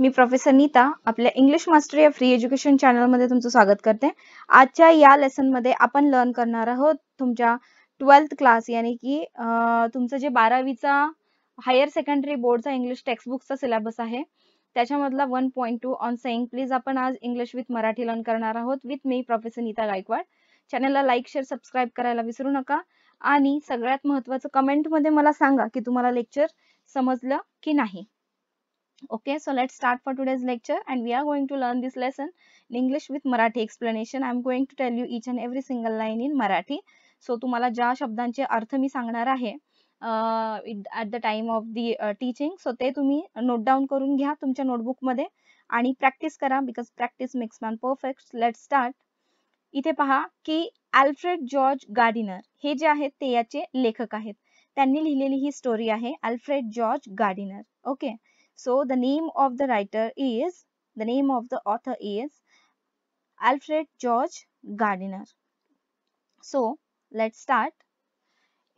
मी professor Neeta आपल्या English Master या free education मध्ये तुमचं स्वागत करते आजच्या या लेसन मध्ये आपण लर्न करणार आहोत तुमच्या ट्वेल्थ क्लास यानी की तुमचं जे बारावीचा हायर सेकंडरी बोर्डचा इंग्लिश टेक्स्टबुकचा सिलेबस आहे त्याच्यामधला one point two on saying please आपण आज इंग्लिश विथ मराठी लर्न करणार आहोत विथ मी प्रोफेसर नीता गायकवाड चॅनलला लाईक शेअर सबस्क्राईब करायला विसरू नका आणि सगळ्यात महत्त्वाचं कमेंटमध्ये मला सांगा की तुम्हाला लेक्चर समजलं की नाही okay so let's start for today's lecture and we are going to learn this lesson in English with Marathi explanation I am going to tell you each and every single line इन Marathi so तुम्हाला ज्या शब्दांचे अर्थ मी सांगणार आहे at the time of the teaching so ते तुम्ही नोट डाउन करून घ्या तुमच्या नोटबुकमध्ये आणि प्रॅक्टिस करा because practice makes man perfect let start इथे पहा की अल्फ्रेड जॉर्ज गार्डिनर हे जे आहेत ते याचे लेखक आहेत त्यांनी लिहिलेली ही स्टोरी आहे Alfred George Gardiner okay So the name of the writer is, the name of the author is Alfred George Gardiner. So let start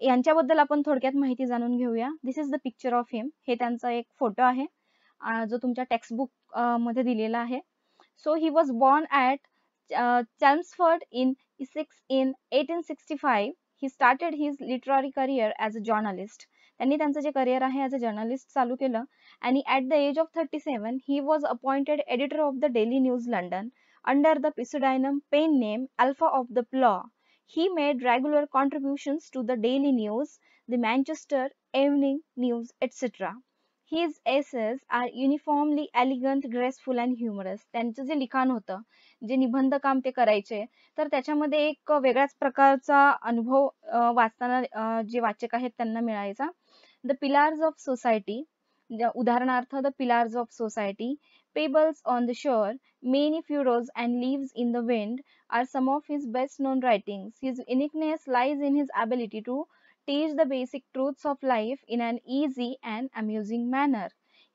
यांच्याबद्दल आपण थोडक्यात माहिती जाणून घेऊया this is the picture of him हे त्यांचा एक फोटो आहे जो तुमच्या टेक्स्टबुक मध्ये दिलेला आहे so he was born at Chelmsford in six in eighteen sixty five he started his literary career as a journalist त्यांनी त्यांचं जे करिअर आहे ॲज जर्नलिस्ट चालू केलं आणि at the age of thirty seven he was appointed editor of the Daily News London under the pseudonym pen name Alpha of the Plough he made regular contributions to the Daily News the Manchester evening news etc his essays are uniformly elegant graceful and humorous त्यांचं जे लिखाण होतं जे निबंध काम ते करायचे तर त्याच्यामध्ये एक वेगळ्याच प्रकारचा अनुभव वाचताना जे वाचक आहेत त्यांना मिळायचा द पिलार्स ऑफ सोसायटी उदाहरणार्थ the Pillars of Society Pebbles on the Shore Many Furrows and Leaves in the Wind are some of his best known writings his uniqueness lies in his ability to teach the basic truths of life in an easy and amusing manner.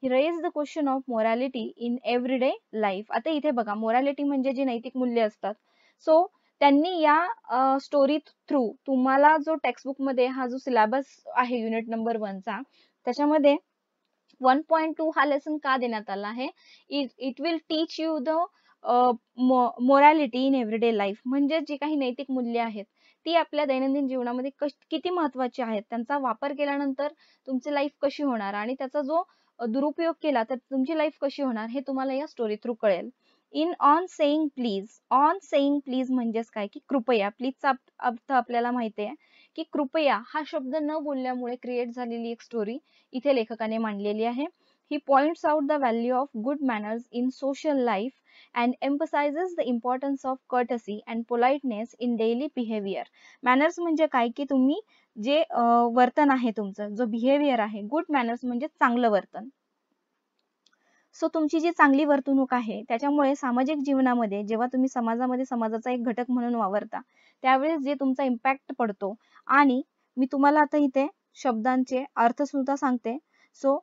He raises the question of morality in everyday life. आता इथे बघा morality म्हणजे जे नैतिक मूल्य असतात. So त्यांनी या स्टोरी थ्रू तुम्हाला जो टेक्स्टबुक मध्ये हा जो सिलेबस आहे युनिट नंबर वनचा त्याच्यामध्ये वन पॉईंट टू हा लेसन का देण्यात आला आहे it will teach you the morality in everyday life म्हणजे जी काही नैतिक मूल्य आहेत ती आपल्या दैनंदिन जीवनामध्ये किती महत्वाची आहेत त्यांचा वापर केल्यानंतर तुमची लाईफ कशी होणार आणि त्याचा जो दुरुपयोग केला तर तुमची लाईफ कशी होणार हे तुम्हाला या स्टोरी थ्रू कळेल in on saying please on saying please म्हणजेच काय की कृपया प्लीजचा अर्थ आपल्याला माहिती आहे की कृपया हा शब्द न बोलल्यामुळे क्रिएट झालेली एक स्टोरी इथे लेखकाने मांडलेली आहे he points out the value of good manners in social life and emphasises the importance of courtesy and politeness in daily behaviour manners म्हणजे काय की तुम्ही जे वर्तन आहे तुमचं जो बिहेवियर आहे गुड मॅनर्स म्हणजे चांगलं वर्तन सो तुमची जी चांगली वर्तणूक आहे त्याच्यामुळे सामाजिक जीवनामध्ये जेव्हा तुम्ही समाजामध्ये समाजाचा एक घटक म्हणून वावरता त्यावेळेस जे तुमचा इम्पॅक्ट पडतो आणि मी तुम्हाला आता इथे शब्दांचे अर्थ सुद्धा सांगते सो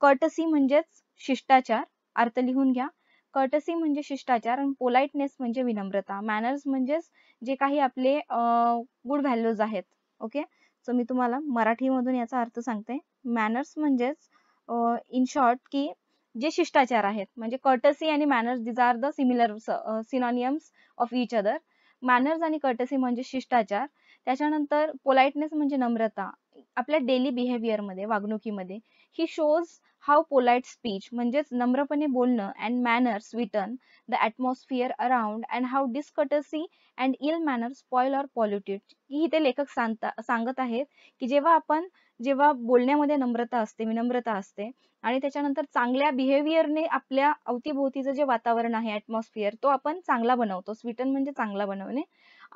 कटसी म्हणजेच शिष्टाचार अर्थ लिहून घ्या कटसी म्हणजे शिष्टाचार आणि पोलाइटनेस म्हणजे विनम्रता मॅनर्स म्हणजेच जे काही आपले गुड व्हॅल्यूज आहेत ओके सो मी तुम्हाला मराठीमधून याचा अर्थ सांगते मॅनर्स म्हणजेच इन शॉर्ट की जे शिष्टाचार आहेत म्हणजे कर्टसी आणि manners these are the similar synonyms of each other manners आणि कर्टसी म्हणजे शिष्टाचार त्याच्यानंतर पोलाइटनेस म्हणजे नम्रता आपल्या डेली बिहेवियर मध्ये वागणुकीमध्ये he shows how polite speech म्हणजेच नम्रपणे बोलणं and manners sweeten the atmosphere around and how discourtesy and ill manners spoil or polluted ही ते लेखक सांगता सांगत आहेत की जेव्हा आपण जेव्हा बोलण्यामध्ये नम्रता असते विनम्रता असते आणि त्याच्यानंतर चांगल्या बिहेवियरने आपल्या अवतीभोवतीचं जे वातावरण आहे ॲटमॉस्फिअर तो आपण चांगला बनवतो स्वीटन म्हणजे चांगला बनवणे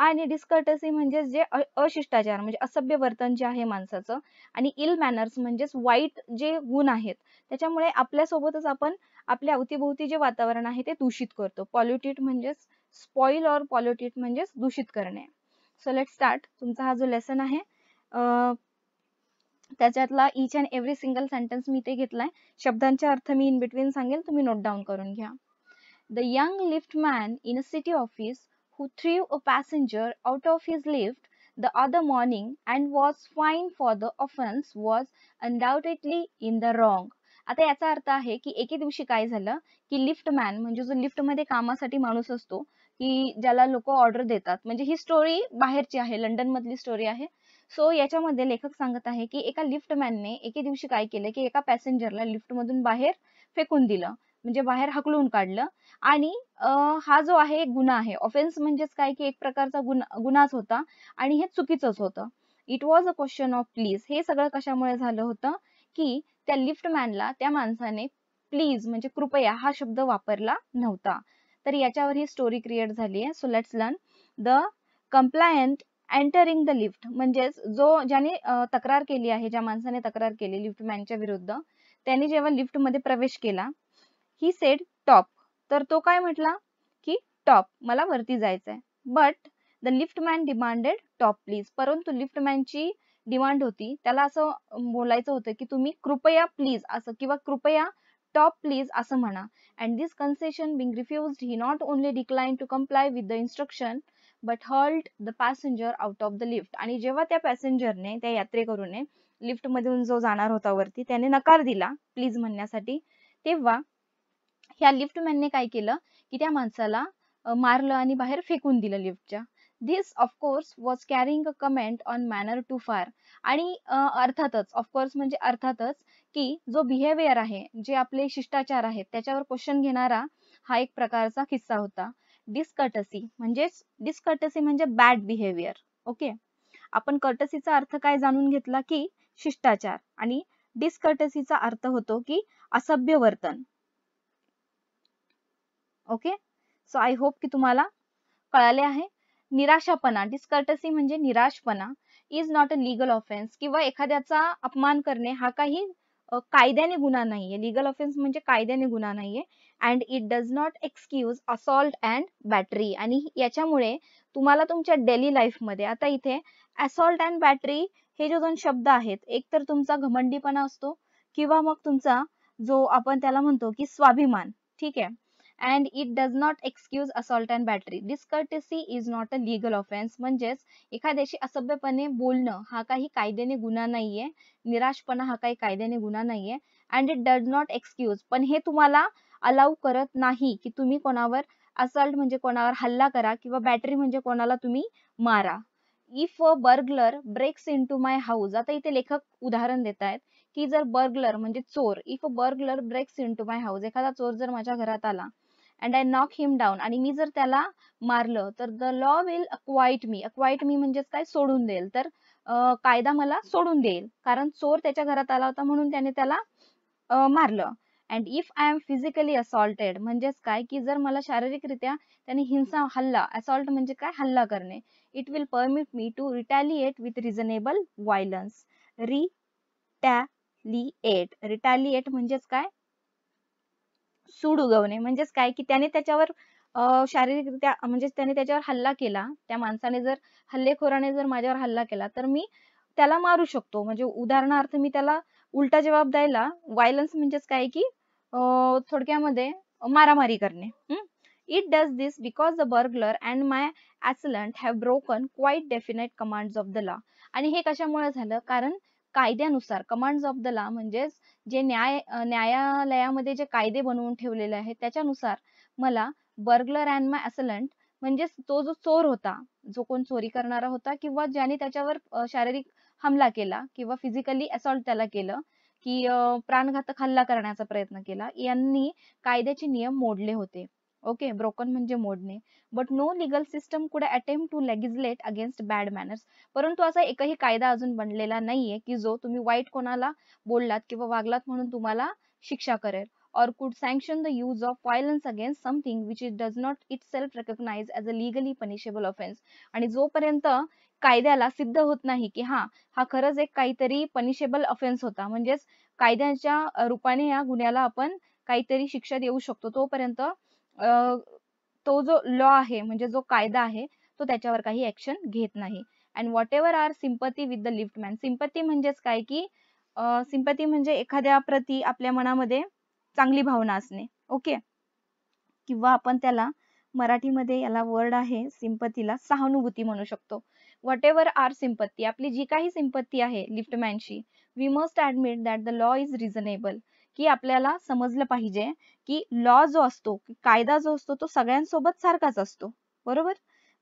आणि डिस्कर्टसी म्हणजे जे अशिष्टाचार म्हणजे असभ्य वर्तन जे आहे माणसाचं आणि इल मॅनर्स म्हणजेच वाईट जे गुण आहेत त्याच्यामुळे आपल्यासोबतच आपण आपल्या अवतीभोवती जे वातावरण आहे ते दूषित करतो पॉल्युटिट म्हणजेच स्पॉइल और पॉल्युटेड म्हणजेच दूषित करणे सो लेट स्टार्ट तुमचा हा जो लेसन आहे त्याच्यातला each and every single sentence मी ते घेतलाय शब्दांचा अर्थ मी इन बिटवीन सांगेल तुम्ही नोट डाऊन करून घ्या the young lift man in a city office who threw a passenger out of his lift the other morning and was fined for the offense was undoubtedly in the wrong. आता याचा अर्थ आहे की एके दिवशी काय झालं की लिफ्ट मॅन म्हणजे जो लिफ्ट मध्ये कामासाठी माणूस असतो की ज्याला लोक ऑर्डर देतात म्हणजे ही स्टोरी बाहेरची आहे लंडन मधली स्टोरी आहे सो याच्यामध्ये लेखक सांगत आहे की एका लिफ्ट लिफ्टमॅनने एके दिवशी काय केलं की एका पॅसेंजरला लिफ्ट मधून बाहेर फेकून दिलं म्हणजे बाहेर हकलून काढलं आणि हा जो आहे गुन्हा आहे ऑफेन्स म्हणजे काय की एक प्रकारचा गुन्हा गुन्हाच होता आणि हे चुकीचंच होतं it was a question of please हे सगळं कशामुळे झालं होतं की त्या लिफ्टमॅनला त्या माणसाने प्लीज म्हणजे कृपया हा शब्द वापरला नव्हता तर याच्यावर ही स्टोरी क्रिएट झाली आहे so let's learn the complainant entering the lift म्हणजेच जो ज्याने तक्रार केली आहे ज्या माणसाने तक्रार केली लिफ्टमॅनच्या विरुद्ध त्याने जेव्हा लिफ्टमध्ये प्रवेश केला ही सेड टॉप तर तो काय म्हटला की टॉप मला वरती जायचं आहे but the lift man demanded top please परंतु लिफ्टमॅनची डिमांड होती त्याला असं बोलायचं होतं की तुम्ही कृपया प्लीज असं किंवा कृपया टॉप प्लीज असं म्हणा and this concession being refuse he not only decline to comply with the instruction but hurled the passenger out of the lift आणि जेव्हा त्या पॅसेंजरने त्या यात्रेकरूने लिफ्टमधून जो जाणार होता वरती त्याने नकार दिला प्लीज म्हणण्यासाठी तेव्हा ह्या मॅनने काय केलं की त्या माणसाला मारलं आणि बाहेर फेकून दिलं लिफ्टच्या this of course was carrying a comment on manner too far आणि अर्थातच ऑफकोर्स म्हणजे अर्थातच की जो बिहेवियर आहे जे आपले शिष्टाचार आहेत त्याच्यावर क्वेश्चन घेणारा हा एक प्रकारचा किस्सा होता डिस्कटसी म्हणजेच डिस्कटसी म्हणजे बॅड बिहेवियर ओके आपण कर्टसीचा अर्थ काय जाणून घेतला की शिष्टाचार आणि डिस्कटसीचा अर्थ होतो की असभ्य वर्तन ओके सो आय होप की तुम्हाला कळाले आहे निराशापणा डिस्कर्टसी म्हणजे निराशपणा is not a legal offence किंवा एखाद्याचा अपमान करणे हा काही कायद्याने गुन्हा नाहीये लिगल ऑफेन्स म्हणजे कायद्याने गुन्हा नाहीये and it does not excuse assault and battery आणि याच्यामुळे तुम्हाला तुमच्या डेली मध्ये आता इथे असॉल्ट अँड बॅटरी हे जे दोन शब्द आहेत एक तर तुमचा घमंडीपणा असतो किंवा मग तुमचा जो आपण त्याला म्हणतो की स्वाभिमान ठीक आहे and it does not excuse assault and battery discourtesy is not a legal offence म्हणजेच एखाद्याशी असभ्यपणे बोलणं हा काही कायद्याने गुन्हा नाहीये निराशपणा हा काही कायद्याने गुन्हा नाहीये and it does not excuse पण हे तुम्हाला अलाव करत नाही की तुम्ही कोणावर असॉल्ट म्हणजे कोणावर हल्ला करा किंवा बॅटरी म्हणजे कोणाला तुम्ही मारा if a burglar breaks into my house आता इथे लेखक उदाहरण देत आहेत की जर बर्गलर म्हणजे चोर if a burglar breaks into my house एखादा चोर जर माझ्या घरात आला and I knock him down आणि मी जर त्याला मारलं तर the law will acquit me acquit me म्हणजेच काय सोडून देईल तर कायदा मला सोडून देईल कारण चोर त्याच्या घरात आला होता म्हणून त्याने त्याला मारलं and if I am physically assaulted म्हणजेच काय की जर मला शारीरिकरित्या त्याने हिंसा हल्ला असॉल्ट म्हणजे काय हल्ला करणे it will permit me to retaliate with reasonable violence retaliate retaliate म्हणजेच काय सूड उगवणे म्हणजेच काय की त्याने त्याच्यावर शारीरिकरित्या म्हणजे त्याने त्याच्यावर हल्ला केला त्या माणसाने जर हल्लेखोराने जर माझ्यावर हल्ला केला तर मी त्याला मारू शकतो म्हणजे उदाहरणार्थ मी त्याला उलटा जवाब द्यायला व्हायलन्स म्हणजेच काय की थोडक्यामध्ये मारामारी करणे it does this because the burglar and my assailant have broken quite definite commands of the law आणि हे कशामुळे झालं कारण कायद्यानुसार कमांड्स ऑफ द लॉ म्हणजेच जे न्याय न्यायालयामध्ये जे कायदे बनवून ठेवलेले आहेत त्याच्यानुसार मला बर्गलर अँड माय म्हणजे तो जो चोर होता जो कोण चोरी करणारा होता किंवा ज्याने त्याच्यावर शारीरिक हमला केला किंवा फिजिकली असॉल्ट त्याला केलं की प्राणघातक हल्ला करण्याचा प्रयत्न केला यांनी कायद्याचे नियम मोडले होते ओके ब्रोकन म्हणजे मोडणे but no legal system could attempt to legislate against bad manners परंतु असा एकही कायदा अजून बनलेला नाहीये की जो तुम्ही वाईट कोणाला बोललात किंवा वागलात म्हणून तुम्हाला शिक्षा करेल or could sanction the use of violence against something which is does not itself recognise as a legally punishable offence आणि जोपर्यंत कायद्याला सिद्ध होत नाही की हा हा खरंच एक काहीतरी पनिशेबल ऑफेन्स होता म्हणजेच कायद्याच्या रूपाने या गुन्ह्याला आपण काहीतरी शिक्षा देऊ शकतो तोपर्यंत तो जो लॉ आहे म्हणजे जो कायदा आहे तो त्याच्यावर काही ऍक्शन घेत नाही and whatever our sympathy with the lift man sympathy म्हणजेच काय की सिंपती म्हणजे एखाद्या प्रती आपल्या मनामध्ये चांगली भावना असणे ओके किंवा आपण त्याला मराठीमध्ये याला वर्ड आहे सिंपतीला सहानुभूती म्हणू शकतो वॉट एव्हर आर सिंपत्ती आपली जी काही सिंपत्ती आहे लिफ्टमॅनशी we must admit that the law is reasonable की आपल्याला समजलं पाहिजे की लॉ जो असतो कायदा जो असतो तो सगळ्यांसोबत सारखाच असतो बरोबर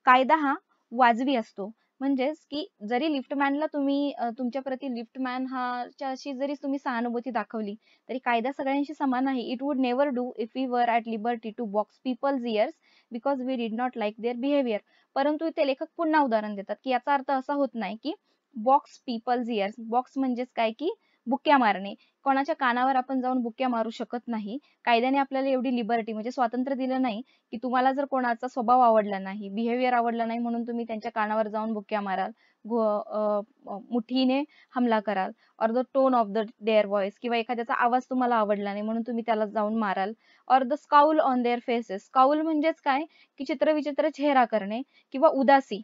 कायदा हा वाजवी असतो म्हणजेच की जरी लिफ्टमॅनला तुम्ही तुमच्या प्रति लिफ्टमॅन अशी जरी तुम्ही सहानुभूती दाखवली तरी कायदा सगळ्यांशी समान आहे it would never do if we were at liberty to box people's ears because we did not like their behaviour परंतु इथे लेखक पुन्हा उदाहरण देतात की याचा अर्थ असा होत नाही की बॉक्स पीपल्स इयर्स बॉक्स म्हणजेच काय की बुक्क्या मारणे कोणाच्या कानावर आपण जाऊन बुक्क्या मारू शकत नाही कायद्याने आपल्याला एवढी लिबर्टी म्हणजे स्वातंत्र्य दिलं नाही की तुम्हाला जर कोणाचा स्वभाव आवडला नाही बिहेवियर आवडला नाही म्हणून तुम्ही त्यांच्या कानावर जाऊन बुक्क्या माराल मुठीने हमला कराल or the tone of the their voice किंवा एखाद्याचा आवाज तुम्हाला आवडला नाही म्हणून तुम्ही त्याला जाऊन माराल or the scowl on their faces scowl म्हणजेच काय की चित्रविचित्र चेहरा करणे किंवा उदासी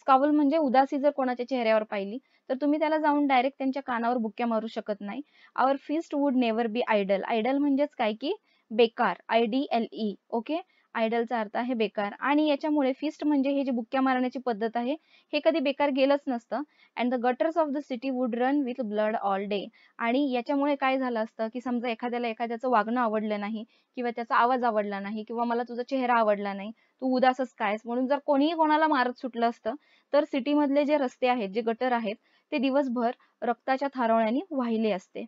स्काउल म्हणजे उदासी जर कोणाच्या चेहऱ्यावर पाहिली तर तुम्ही त्याला जाऊन डायरेक्ट त्यांच्या कानावर बुक्क्या मारू शकत नाही our fist would never be idle idle म्हणजेच काय की बेकार I D L E okay आयडलचा अर्थ आहे बेकार आणि याच्यामुळे फिस्ट म्हणजे हे जे बुक्क्या मारण्याची पद्धत आहे हे कधी बेकार गेलंच नसतं and the gutters of the city would run with blood all day आणि याच्यामुळे काय झालं असतं की समजा एखाद्याला एखाद्याचं वागणं आवडलं नाही किंवा त्याचा आवाज आवडला नाही किंवा मला तुझा चेहरा आवडला नाही तू उदासच कायस म्हणून जर कोणीही कोणाला मारत सुटलं असतं तर सिटीमधले जे रस्ते आहेत जे गटर आहेत ते दिवसभर रक्ताच्या थारवण्याने वाहिले असते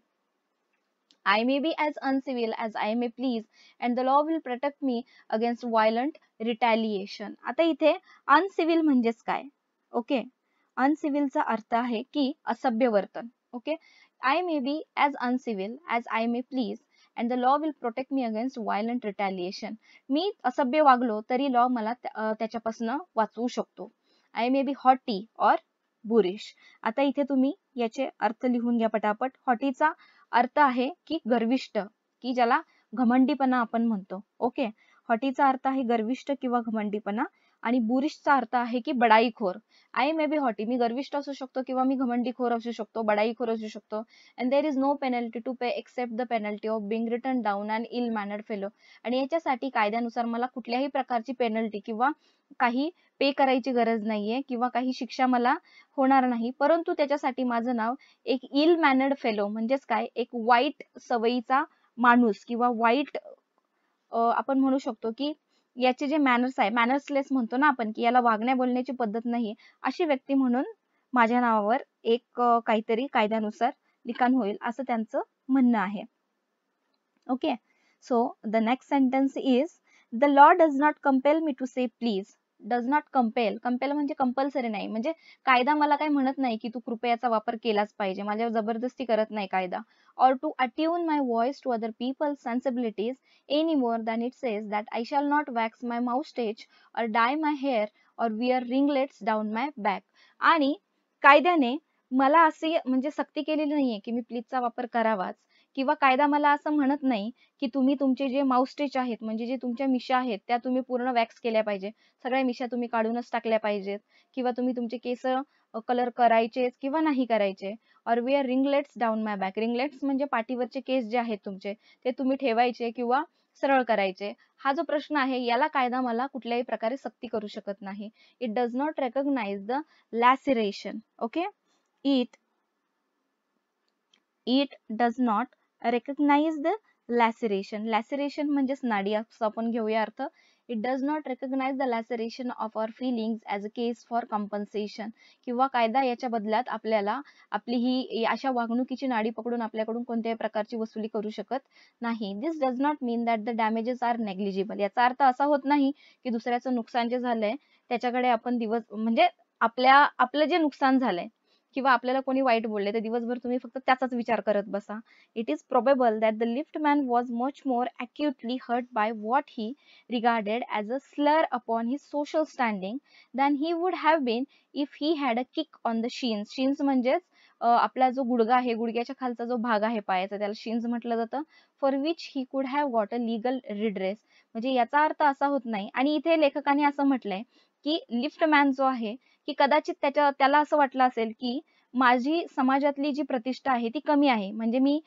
I may be as uncivil as I may please and the law will protect me against violent retaliation आता इथे uncivil म्हणजेच काय ओके okay? चा अर्थ आहे की असभ्य वर्तन okay I may be as uncivil as I may please and the law will protect me against violent retaliation मी असभ्य वागलो तरी लॉ मला त्याच्यापासून वाचवू शकतो I may be haughty or boorish आता इथे तुम्ही याचे अर्थ लिहून घ्या पटापट हॉटीचा अर्थ आहे की गर्विष्ट की ज्याला घमंडीपणा आपण म्हणतो ओके हॉटीचा अर्थ आहे गर्विष्ट किंवा घमंडीपणा आणि बुरिशचा अर्थ आहे की बडाईखोर आय मे बी हॉटी मी गर्विष्ठ असू शकतो किंवा मी घमंडीखोर असू शकतो बडाईखोर असू शकतो and there is no penalty to pay except the penalty of being written down and ill mannered fellow आणि याच्यासाठी कायद्यानुसार मला कुठल्याही प्रकारची पेनल्टी किंवा काही पे करायची गरज नाहीये किंवा काही शिक्षा मला होणार नाही परंतु त्याच्यासाठी माझं नाव एक इल मॅनर्ड फेलो म्हणजेच काय एक वाईट सवयीचा माणूस किंवा वाईट आपण म्हणू शकतो की याचे जे मॅनर्स आहे मॅनर्सलेस म्हणतो ना आपण की याला वागण्या बोलण्याची पद्धत नाही अशी व्यक्ती म्हणून माझ्या नावावर एक काहीतरी कायद्यानुसार लिखाण होईल असं त्यांचं म्हणणं आहे okay so the next sentence is the law does not compel me to say please does not compel compel म्हणजे कंपल्सरी नाही म्हणजे कायदा मला काय म्हणत नाही की तू कृपयाचा वापर केलाच पाहिजे माझ्या जबरदस्ती करत नाही कायदा or to attune my voice to other people's sensibilities any more than it says that I shall not wax my stage or dye my hair or wear ringlets down my back आणि कायद्याने मला असे म्हणजे सक्ती केलेली नाहीये की मी प्लीजचा वापर करावाच किंवा कायदा मला असं म्हणत नाही की तुम्ही तुमचे जे माउस्टेच आहेत म्हणजे जे तुमच्या मिशा आहेत त्या तुम्ही पूर्ण वॅक्स केल्या पाहिजे सगळ्या मिशा तुम्ही काढूनच टाकल्या पाहिजेत किंवा तुम्ही तुमचे केस कलर करायचे किंवा नाही करायचे or wear ringlets down my back ringlets म्हणजे पाठीवरचे केस जे आहेत तुमचे ते तुम्ही ठेवायचे किंवा सरळ करायचे हा जो प्रश्न आहे याला कायदा मला कुठल्याही प्रकारे सक्ती करू शकत नाही it does not recognise the laceration okay it it does not recognise the laceration laceration म्हणजेच नाडी आपण घेऊया अर्थ it does not recognise the laceration of our feelings as a case for compensation किंवा कायदा याच्या बदल्यात आपल्याला आपली ही अशा वागणुकीची नाडी पकडून आपल्याकडून कोणत्याही प्रकारची वसुली करू शकत नाही this does not mean that the damages are negligible याचा अर्थ असा होत नाही की दुसऱ्याचं नुकसान जे झालंय त्याच्याकडे आपण दिवस म्हणजे आपल्या आपलं जे नुकसान झालंय किंवा आपल्याला कोणी वाईट बोलले तर दिवसभर तुम्ही फक्त त्याचाच विचार करत बसा it is probable that the lift man was much more acutely hurt by what he regarded as a slur upon his social standing than he would have been if he had a kick on the shins shins म्हणजेच आपला जो गुडगा आहे गुडघ्याच्या खालचा जो भाग आहे पायाचा त्याला शीन्स म्हटलं जातं for which he could have got a legal redress म्हणजे याचा अर्थ असा होत नाही आणि इथे लेखकाने असं म्हटलंय की लिफ्ट मॅन जो आहे की कदाचित त्याच्या त्याला असं वाटलं असेल की माझी समाजातली जी प्रतिष्ठा आहे ती कमी आहे म्हणजे मी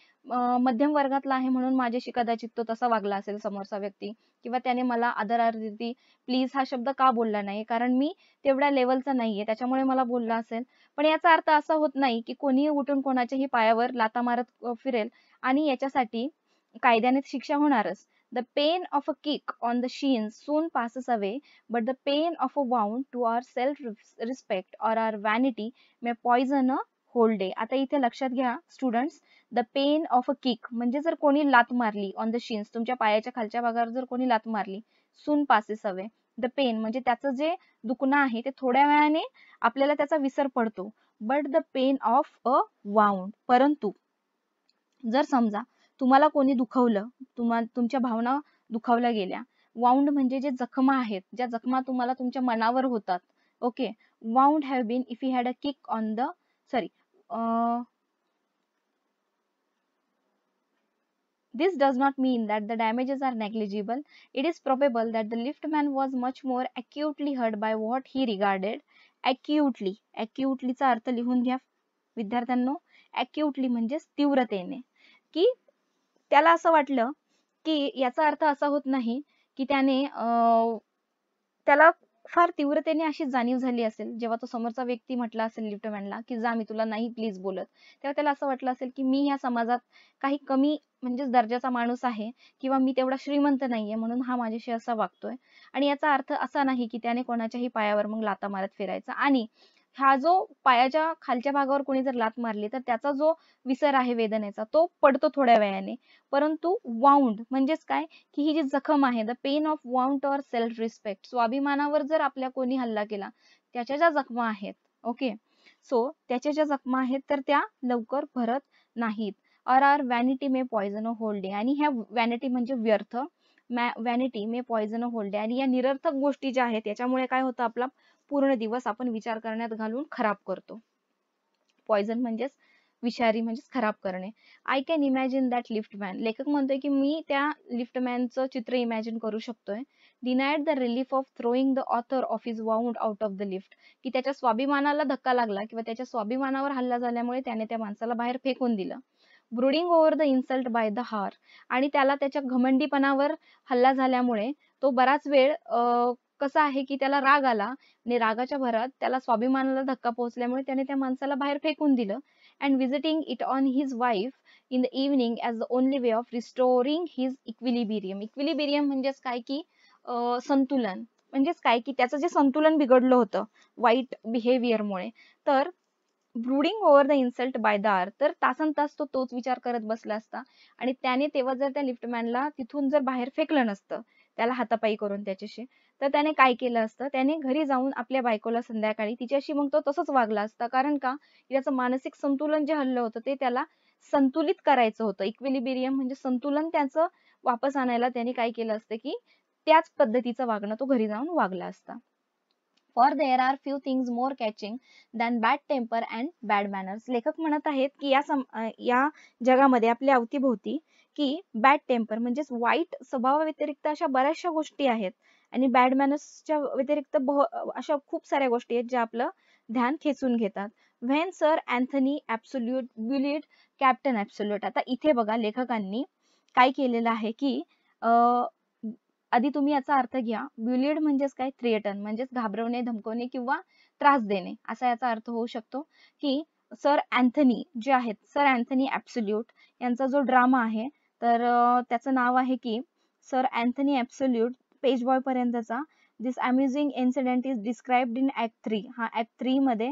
मध्यम वर्गातला आहे म्हणून माझ्याशी कदाचित तो तसा वागला असेल समोरचा व्यक्ती किंवा त्याने मला आदरार्थी प्लीज हा शब्द का बोलला नाही कारण मी तेवढ्या लेवलचा नाहीये त्याच्यामुळे मला बोलला असेल पण याचा अर्थ असा होत नाही की कोणीही उठून कोणाच्याही पायावर लाता मारत फिरेल आणि याच्यासाठी कायद्याने शिक्षा होणारच The pain of a kick on the shin soon passes away, but the pain of a wound to our self-respect or our vanity may poison a whole day. आता इथे लक्षात घ्या students the pain of a kick म्हणजे जर कोणी लात मारली on the शीन्स तुमच्या पायाच्या खालच्या भागावर जर कोणी लात मारली soon passes away the pain म्हणजे त्याचं जे दुखणं आहे ते थोड्या वेळाने आपल्याला त्याचा विसर पडतो but the pain of a wound परंतु जर समजा तुम्हाला कोणी दुखवलं तुमच्या भावना दुखावल्या गेल्या वाउंड म्हणजे जे जखमा आहेत ज्या जखमा तुम्हाला तुमच्या मनावर होतात okay wound have been if you had a kick on the sorry this not mean that are negligible it is probable that the lift man was much more acutely hurt by what he regarded acutely अक्युटलीचा अर्थ लिहून घ्या तीव्रतेने की त्याला असं वाटलं की याचा अर्थ असा होत नाही की त्याने त्याला फार तीव्रतेने अशी जाणीव झाली असेल जेव्हा तो समोरचा व्यक्ती म्हटला असेल लिफ्टमॅनला की जा मी तुला नाही प्लीज बोलत तेव्हा त्याला असं वाटलं असेल की मी या समाजात काही कमी म्हणजे दर्जाचा माणूस आहे किंवा मी तेवढा श्रीमंत नाहीये म्हणून हा माझ्याशी असा वागतोय आणि याचा अर्थ असा नाही की त्याने कोणाच्याही पायावर मग लाता मारत फिरायचा आणि हा जो पायाच्या खालच्या भागावर कोणी जर लात मारली तर त्याचा जो विसर आहे वेदनेचा तो पडतो थोड्या वेळाने परंतु वाऊंड म्हणजेच काय की ही जी जखम आहे the pain of wound or self respect स्वाभिमानावर जर आपल्या कोणी हल्ला केला त्याच्या ज्या जखमा आहेत ओके सो त्याच्या ज्या जखमा आहेत तर त्या लवकर भरत नाहीत or our vanity may poison whole day आणि ह्या वॅनिटी म्हणजे व्यर्थ वॅनिटी मे पॉयझन होल्डे आणि या निरर्थक गोष्टी ज्या आहेत त्याच्यामुळे काय होतं आपला पूर्ण दिवस आपण विचार करण्यात घालून खराब करतो. पॉइझन म्हणजेच विषारी म्हणजेच खराब करणे. I can imagine that lift man लेखक म्हणतोय की मी त्या lift man च चित्र imagine करू शकतोय. denied the relief of throwing the author of his wound out of the lift की त्याच्या स्वाभिमानाला धक्का लागला किंवा त्याच्या स्वाभिमानावर हल्ला झाल्यामुळे त्याने त्या माणसाला बाहेर फेकून दिलं. brooding over the insult by the hour आणि त्याला त्याच्या घमंडीपणावर हल्ला झाल्यामुळे तो बराच वेळ कसं आहे की त्याला राग आला आणि रागाच्या भरात त्याला स्वाभिमानाला धक्का पोहोचल्यामुळे त्याने त्या माणसाला बाहेर फेकून दिलं and visiting it on his wife in the evening as the only way of restoring his equilibrium. Equilibrium म्हणजेच काय की संतुलन म्हणजेच काय की त्याचं जे संतुलन बिघडलं होतं वाईट मुळे तर brooding over the insult by hour तर तासन तास तो तोच विचार करत बसला असता आणि त्याने तेव्हा जर त्या लिफ्टमॅनला तिथून जर बाहेर फेकलं नसतं त्याला हातापाई करून त्याच्याशी तर त्याने काय केलं असतं त्याने घरी जाऊन आपल्या बायकोला संध्याकाळी तिच्याशी मग तो तसंच वागला असता कारण का मानसिक संतुलन जे हल्लं होतं ते त्याला संतुलित करायचं होतं इक्विलिबिरियम म्हणजे संतुलन त्याचं वापस आणायला त्याने काय केलं असतं की त्याच पद्धतीचं वागणं तो घरी जाऊन वागला असता for there are few things more catching than bad temper and bad manners लेखक म्हणत आहेत की या या जगामध्ये आपल्या अवतीभोवती की बॅड टेम्पर म्हणजेच वाईट व्यतिरिक्त अशा बऱ्याचशा गोष्टी आहेत आणि बॅड मॅनर्सच्या व्यतिरिक्त अशा खूप साऱ्या गोष्टी आहेत ज्या आपलं ध्यान खेचून घेतात when sir Anthony Absolute bullied Captain Absolute आता इथे बघा लेखकांनी काय केलेलं आहे की आधी तुम्ही याचा अर्थ घ्या ब्युलिड म्हणजेच काय थ्रिएटन म्हणजेच घाबरवणे धमकवणे किंवा त्रास देणे असा याचा अर्थ होऊ शकतो की सर अँथनी जे आहेत सर अँथनी ॲब्सोल्यूट यांचा जो ड्रामा आहे तर त्याचं नाव आहे की सर अँथनी ॲप्सोल्यूट पेज बॉयपर्यंतचा this amusing incident is described in act three हा ॲक्ट थ्रीमध्ये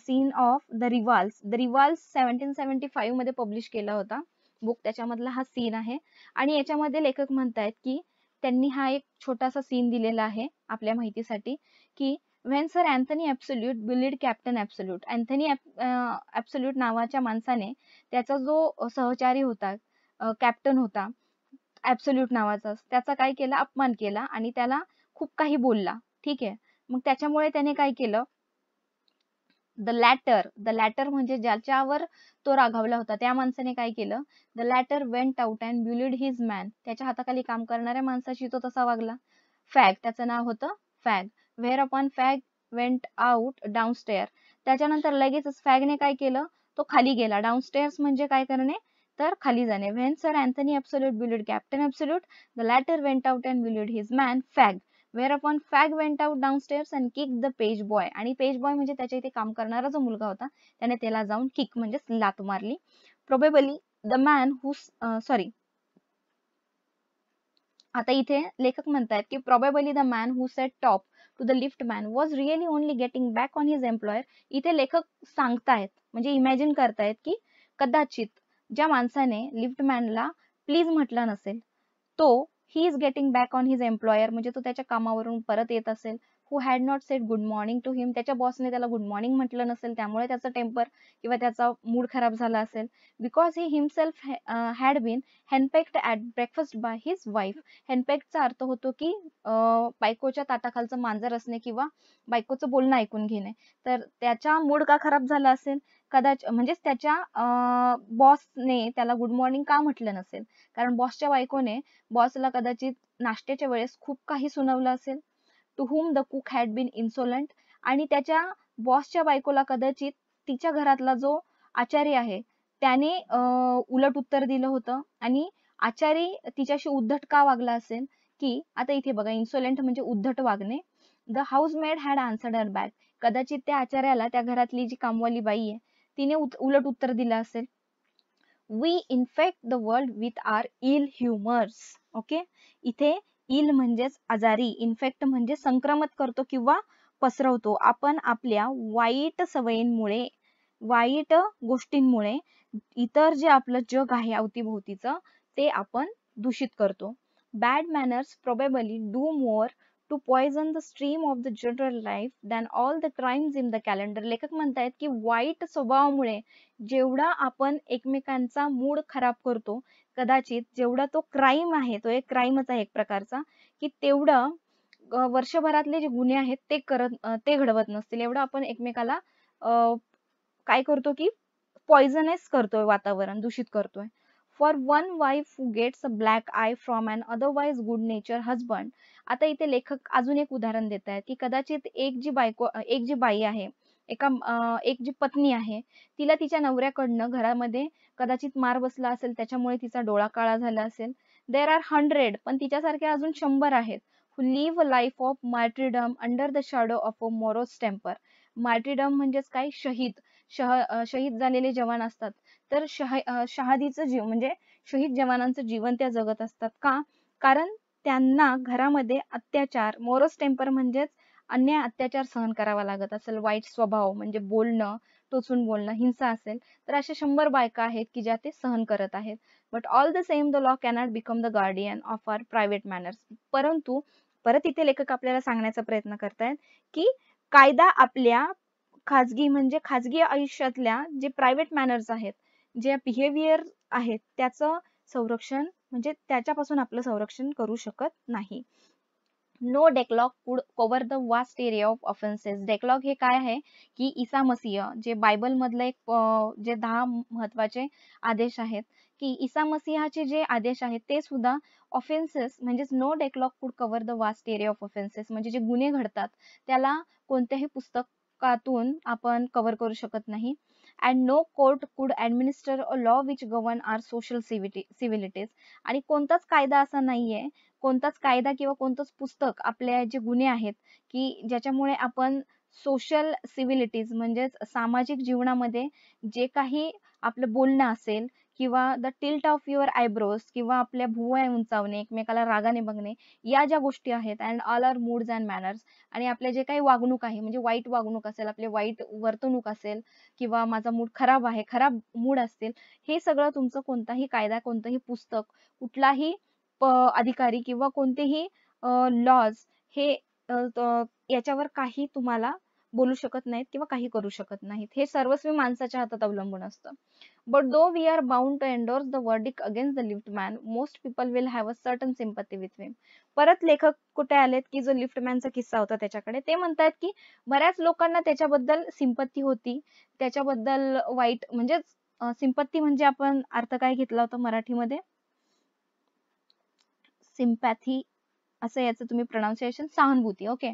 scene of the Rivals the Rivals seventeen seventy फाईव्हमध्ये पब्लिश केला होता बुक त्याच्यामधला हा सीन आहे आणि याच्यामध्ये लेखक म्हणतायत की त्यांनी हा एक छोटासा सीन दिलेला आहे आपल्या माहितीसाठी की when sir Anthony Absolute bullied Captain Absolute Anthony Absolute नावाच्या माणसाने त्याचा जो सहचारी होता कॅप्टन होता ॲब्सोल्यूट नावाचा त्याचा काय केला अपमान केला आणि त्याला खूप काही बोलला ठीक आहे मग त्याच्यामुळे त्याने काय केलं द लॅटर द लॅटर म्हणजे ज्याच्यावर तो रागावला होता त्या माणसाने काय केलं the latter went out and bullied his man त्याच्या हाताखाली काम करणाऱ्या माणसाशी तो तसा वागला फॅग त्याचं नाव होतं Fag whereupon Fag went out down stair त्याच्यानंतर लगेचच फॅगने काय केलं तो खाली गेला डाऊन स्टेअर्स म्हणजे काय करणे तर खाली जाणे when sir Anthony Absolute bullied Captain Absolute the latter went out and bullied his man Fag whereupon Fag went out down stair and kick the page boy आणि पेज बॉय म्हणजे त्याच्या इथे काम करणारा जो मुलगा होता त्याने त्याला जाऊन किक म्हणजे लात मारली probably the man who sorry आता इथे लेखक म्हणतात की probably the man who said top to the lift man was really only getting back on his employer इथे लेखक सांगतायत म्हणजे इमॅजिन करतायत की कदाचित ज्या माणसाने लिफ्ट लिफ्टमॅनला प्लीज म्हटलं नसेल तो he is getting back on his employer म्हणजे तो त्याच्या कामावरून परत येत असेल who had not said good morning to him त्याच्या बॉसने त्याला गुड मॉर्निंग म्हटलं नसेल त्यामुळे त्याचा टेम्पर किंवा त्याचा मूड खराब झाला असेल because he himself had been henpecked at breakfast by his wife हॅन्डपॅक्टचा अर्थ होतो की बायकोच्या ताटाखालचं मांजर असणे किंवा बायकोचं बोलणं ऐकून घेणे तर त्याचा मूड का खराब झाला असेल कदाचित म्हणजे त्याच्या ने त्याला गुड मॉर्निंग का म्हटलं नसेल कारण बॉसच्या बायकोने बॉसला कदाचित नाश्त्याच्या वेळेस खूप काही सुनावलं असेल to whom the cook had been insolent आणि त्याच्या बॉसच्या बायकोला कदाचित तिच्या घरातला जो आचारी आहे त्याने उलट उत्तर दिलं होतं आणि आचारी तिच्याशी उद्धट का वागला असेल की आता इथे बघा इन्सोलंट म्हणजे उद्धट वागणे the housemaid had answer her back कदाचित त्या आचार्याला त्या घरातली जी कामवाली बाई आहे तिने उलट उत्तर दिलं असेल we infect the world with our ill humours okay इथे इल म्हणजेच आजारी इन्फेक्ट म्हणजे संक्रमित करतो किंवा पसरवतो आपण आपल्या वाईट सवयींमुळे वाईट गोष्टींमुळे इतर जे आपलं जग आहे अवतीभोवतीचं ते आपण दूषित करतो bad manners probably do more to poison the stream of the general life than all the crimes in the calendar लेखक म्हणतायत की वाईट स्वभावामुळे जेवढा आपण एकमेकांचा मूड खराब करतो कदाचित जेवढा तो क्राईम आहे तो एक क्राईमच आहे एक प्रकारचा की तेवढा वर्षभरातले जे गुन्हे आहेत ते करत ते घडवत नसतील एवढं आपण एकमेकाला काय करतो की पॉइझनेस करतोय वातावरण दूषित करतोय for one wife gets a black eye from an otherwise good nature husband आता इथे लेखक अजून एक उदाहरण देत आहेत की कदाचित एक जी बायको एक जी बाई आहे एका एक जी पत्नी आहे तिला तिच्या नवऱ्याकडनं घरामध्ये कदाचित मार बसला असेल त्याच्यामुळे तिचा डोळा काळा झाला असेल देर आर हंड्रेड पण तिच्यासारख्या अजून शंभर आहेत who live life of martyrdom under the shadow of a morose temper martyrdom म्हणजेच काय शहीद शह शहीद झालेले जवान असतात तर शह शहादीचं जीव म्हणजे शहीद जवानांचं जीवन त्या जगत असतात का कारण त्यांना घरामध्ये अत्याचार मोरस टेम्पर म्हणजेच अन्याय अत्याचार सहन करावा लागत असेल वाईट स्वभाव म्हणजे बोलणं टोचून बोलणं हिंसा असेल तर अशा शंभर बायका आहेत की ज्या ते सहन करत आहेत but all the same the law cannot become the guardian of our private manners परंतु परत इथे लेखक आपल्याला सांगण्याचा प्रयत्न करतायत की कायदा आपल्या खाजगी म्हणजे खाजगी आयुष्यातल्या जे private manners आहेत जे behaviour आहेत त्याचं संरक्षण म्हणजे त्याच्यापासून आपलं संरक्षण करू शकत नाही. no decalogue could cover the vast area of offences decalogue हे काय आहे की ईसा मसीह जे बायबल मधलं एक जे दहा महत्वाचे आदेश आहेत की ईसा मसीहाचे जे आदेश आहेत ते सुद्धा ऑफेन्सेस म्हणजेच no decalogue could cover the vast area of offences म्हणजे जे गुन्हे घडतात त्याला कोणतेही पुस्तक कातून आपण कव्हर करू शकत नाही and no court could administer a law which govern our social civilities आणि कोणताच कायदा असा नाहीये कोणताच कायदा किंवा कोणतंच पुस्तक आपले जे गुन्हे आहेत की ज्याच्यामुळे आपण सोशल सिव्हिलिटीज म्हणजेच सामाजिक जीवनामध्ये जे काही आपलं बोलणं असेल किंवा the tilt of your eyebrows किंवा आपल्या भुवया उंचावणे एकमेकाला रागाने बघणे या ज्या गोष्टी आहेत and all our moods and manners आणि आपल्या जे काही वागणूक आहे म्हणजे वाईट वागणूक असेल आपले वाईट वर्तणूक असेल किंवा माझा मूड खराब आहे खराब मूड असतील हे सगळं तुमचं कोणताही कायदा कोणतंही पुस्तक कुठलाही अधिकारी किंवा कोणतेही लॉज हे याच्यावर काही तुम्हाला बोलू शकत नाहीत किंवा काही करू शकत नाहीत हे सर्वस्वी माणसाच्या हातात अवलंबून असतं but though we are bound to endorse the verdict against the lift man most people will have a certain sympathy with him परत लेखक कुठे आलेत की जो लिफ्ट मॅनचा किस्सा होता त्याच्याकडे ते म्हणतात की बऱ्याच लोकांना त्याच्याबद्दल सिंपत्ती होती त्याच्याबद्दल वाईट म्हणजेच सिंपत्ती म्हणजे आपण अर्थ काय घेतला होता मराठीमध्ये सिम्पॅथी असं याचं तुम्ही प्रोनाऊन्सिएशन सहानुभूती okay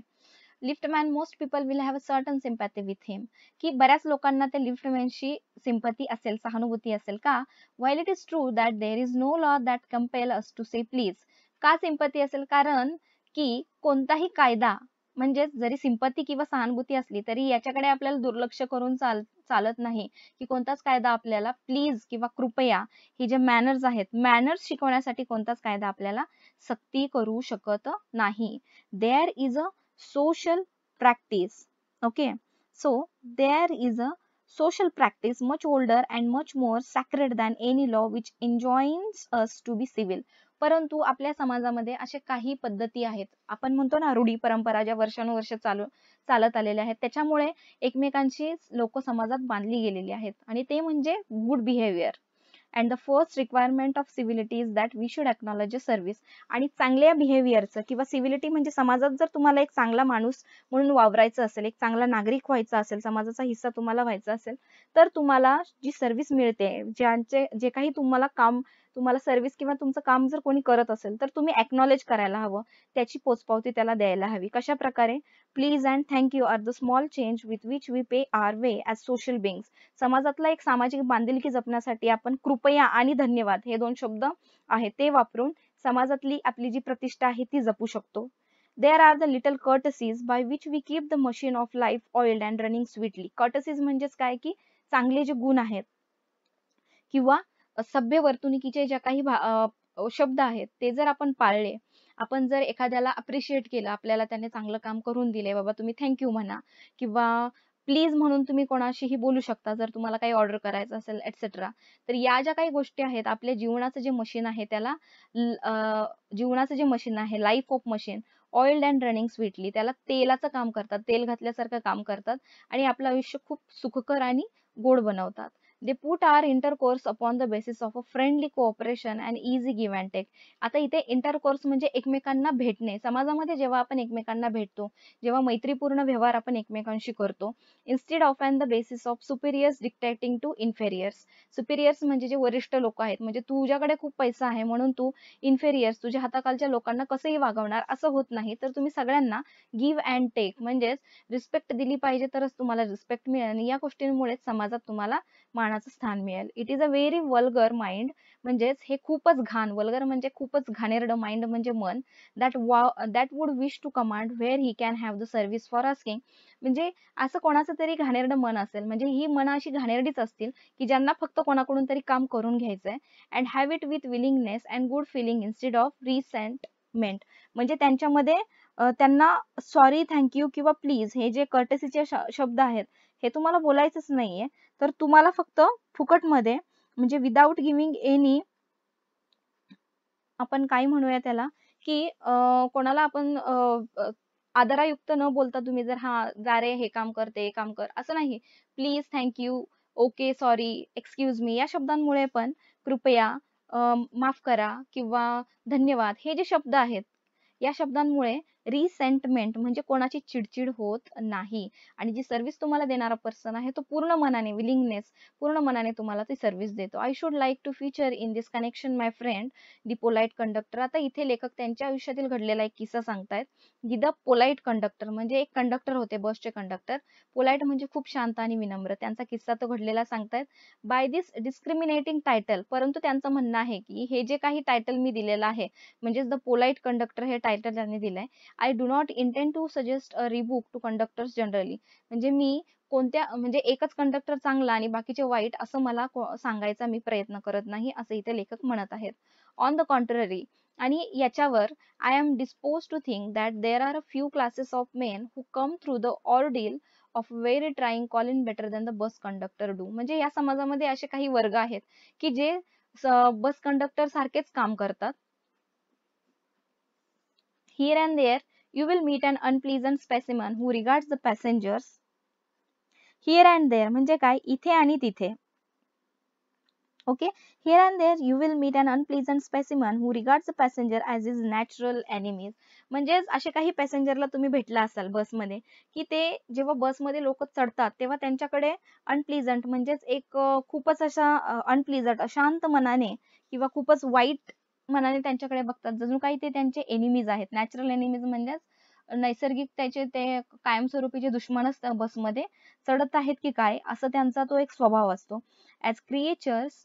liftman most people will have a certain sympathy with him की बऱ्याच लोकांना त्या लिफ्टमॅनशी सिम्पथी असेल सहानुभूती असेल का while it is true that there is no law that compel us to say please का सिम्पथी असेल कारण की कोणताही कायदा म्हणजे जरी सिम्पथी किंवा सहानुभूती असली तरी याच्याकडे आपल्याला दुर्लक्ष करून चाल चालत नाही की कोणताच कायदा आपल्याला प्लीज किंवा कृपया हे जे मॅनर्स आहेत मॅनर्स शिकवण्यासाठी कोणताच कायदा आपल्याला सक्ती करू शकत नाही there is a social practice. Okay. So, there is a social practice much older and much more sacred than any law which enjoins us to be civil. परंतु आपल्या समाजामध्ये असे काही पद्धती आहेत आपण म्हणतो ना रूढी परंपरा ज्या वर्षानुवर्ष चालू चालत आलेल्या आहेत त्याच्यामुळे एकमेकांशी लोक समाजात बांधली गेलेली आहेत आणि ते म्हणजे good behaviour and the first requirement of civility is that we should acknowledge a service आणि चांगल्या बिहेवियरचं किंवा सिव्हिलिटी म्हणजे समाजात जर तुम्हाला एक चांगला माणूस म्हणून वावरायचं असेल एक चांगला नागरिक व्हायचा असेल समाजाचा हिस्सा तुम्हाला व्हायचा असेल तर तुम्हाला जी सर्व्हिस मिळते ज्यांचे जे काही तुम्हाला काम तुम्हाला सर्व्हिस किंवा तुमचं काम जर कोणी करत असेल तर तुम्ही एक्नॉलेज करायला हवं त्याची पोचपावती त्याला द्यायला हवी कशा प्रकारे please and thank you are the small change with which we pay our way as social beings समाजातला एक सामाजिक बांधिलकी जपण्यासाठी आपण कृपया आणि धन्यवाद हे दोन शब्द आहेत ते वापरून समाजातली आपली जी प्रतिष्ठा आहे ती जपू शकतो there are the little courtesies by which we keep the machine of life oiled and running sweetly courtesies म्हणजेच काय की चांगले जे गुण आहेत किंवा सभ्य वर्तणुकीचे ज्या काही शब्द आहेत ते जर आपण पाळले आपण जर एखाद्याला अप्रिशिएट केलं आपल्याला त्याने चांगलं काम करून दिले बाबा तुम्ही थँक्यू म्हणा किंवा प्लीज म्हणून तुम्ही कोणाशीही बोलू शकता जर तुम्हाला काही ऑर्डर करायचं असेल एटसेट्रा तर या ज्या काही गोष्टी आहेत आपल्या जीवनाचं जे मशीन आहे त्याला जीवनाचं जे मशीन आहे life of machine oil and running sweetly त्याला तेलाचं काम करतात तेल घातल्यासारखं काम करतात आणि आपलं आयुष्य खूप सुखकर आणि गोड बनवतात they put our course upon the basis of a friendly cooperation and easy give and take आता इथे इंटरकोर्स म्हणजे एकमेकांना भेटणे समाजामध्ये जेव्हा आपण एकमेकांना भेटतो जेव्हा मैत्रीपूर्ण व्यवहार आपण एकमेकांशी करतो instead of and the basis of superiors dictating to inferiors superiors म्हणजे जे वरिष्ठ लोक आहेत म्हणजे तुझ्याकडे खूप पैसा आहे म्हणून तू इन्फेरियर्स तुझ्या हाताखालच्या लोकांना कसंही वागवणार असं होत नाही तर तुम्ही सगळ्यांना गिव्ह अँड टेक म्हणजेच रिस्पेक्ट दिली पाहिजे तरच तुम्हाला रिस्पेक्ट मिळेल आणि या गोष्टींमुळेच समाजात तुम्हाला माना स्थान मिळेल it is a very vulgar mind म्हणजेच हे खूपच घाण वल्गर म्हणजे खूपच घाणेरड माइंड म्हणजे मन दॅट वा that would wish to command where he can have the service for asking म्हणजे असं कोणाचं तरी घाणेरडं मन असेल म्हणजे ही मन अशी घाणेरडीच असतील की ज्यांना फक्त कोणाकडून तरी काम करून घ्यायचंय and have it with willingness and good feeling instead of resentment म्हणजे त्यांच्यामध्ये त्यांना सॉरी थँक्यू किंवा प्लीज हे जे कर्टसीचे शब्द आहेत हे तुम्हाला बोलायचंच नाहीये तर तुम्हाला फक्त फुकट मध्ये म्हणजे विदाउट गिविंग एनी आपण काय म्हणूया त्याला की कोणाला आपण आदरायुक्त न बोलता तुम्ही जर हा जारे हे काम करते हे काम कर असं नाही please thank you okay sorry excuse me या शब्दांमुळे पण कृपया माफ करा किंवा धन्यवाद हे जे शब्द आहेत या शब्दांमुळे रिसेंटमेंट म्हणजे कोणाची चिडचिड होत नाही आणि जी सर्विस तुम्हाला देणारा पर्सन आहे तो पूर्ण मनाने विलिंगनेस पूर्ण मनाने तुम्हाला ती सर्व्हिस देतो I should like to feature in this connection my friend the polite conductor आता इथे लेखक त्यांच्या आयुष्यातील घडलेला एक किस्सा सांगतायत दी द पोलाईट कंडक्टर म्हणजे एक कंडक्टर होते बसचे कंडक्टर पोलाईट म्हणजे खूप शांत आणि विनम्र त्यांचा किस्सा तो घडलेला सांगतायत बाय दिस डिस्क्रिमिनेटिंग टायटल परंतु त्यांचं म्हणणं आहे की हे जे काही टायटल मी दिलेलं आहे म्हणजेच द पोलाईट कंडक्टर हे टायटल त्यांनी दिलंय I do not intend to suggest a rebuke to conductors generally म्हणजे मी कोणत्या म्हणजे एकच कंडक्टर चांगला आणि बाकीचे वाईट असं मला सांगायचा मी प्रयत्न करत नाही असं इथे लेखक म्हणत आहेत ऑन द कॉन्ट्ररी आणि याच्यावर I am dispose to think that there are a few classes of men who come through the ordeal of very trying calling better than the bus conductor do म्हणजे या समाजामध्ये असे काही वर्ग आहेत की जे बस कंडक्टर सारखेच काम करतात here and there, you will meet an unpleasant specimen who regards the passengers. Here and there म्हणजे काय इथे आणि तिथे. Okay, here and there you will meet an unpleasant specimen who regards the passenger as his natural enemies. म्हणजे असे काही पॅसेंजरला तुम्ही भेटला असाल बस मध्ये की ते जेव्हा बस मध्ये लोक चढतात तेव्हा त्यांच्याकडे अनप्लिझंट म्हणजेच एक खूपच असा अनप्लिझंट अशांत मनाने किंवा खूपच वाईट मनाने त्यांच्याकडे बघतात जणू काही ते त्यांचे एनिमीज आहेत नॅचरल एनिमीज म्हणजे नैसर्गिक त्याचे ते कायमस्वरूपी जे दुश्मनच बसमध्ये चढत आहेत की काय असा त्यांचा तो एक स्वभाव असतो as creatures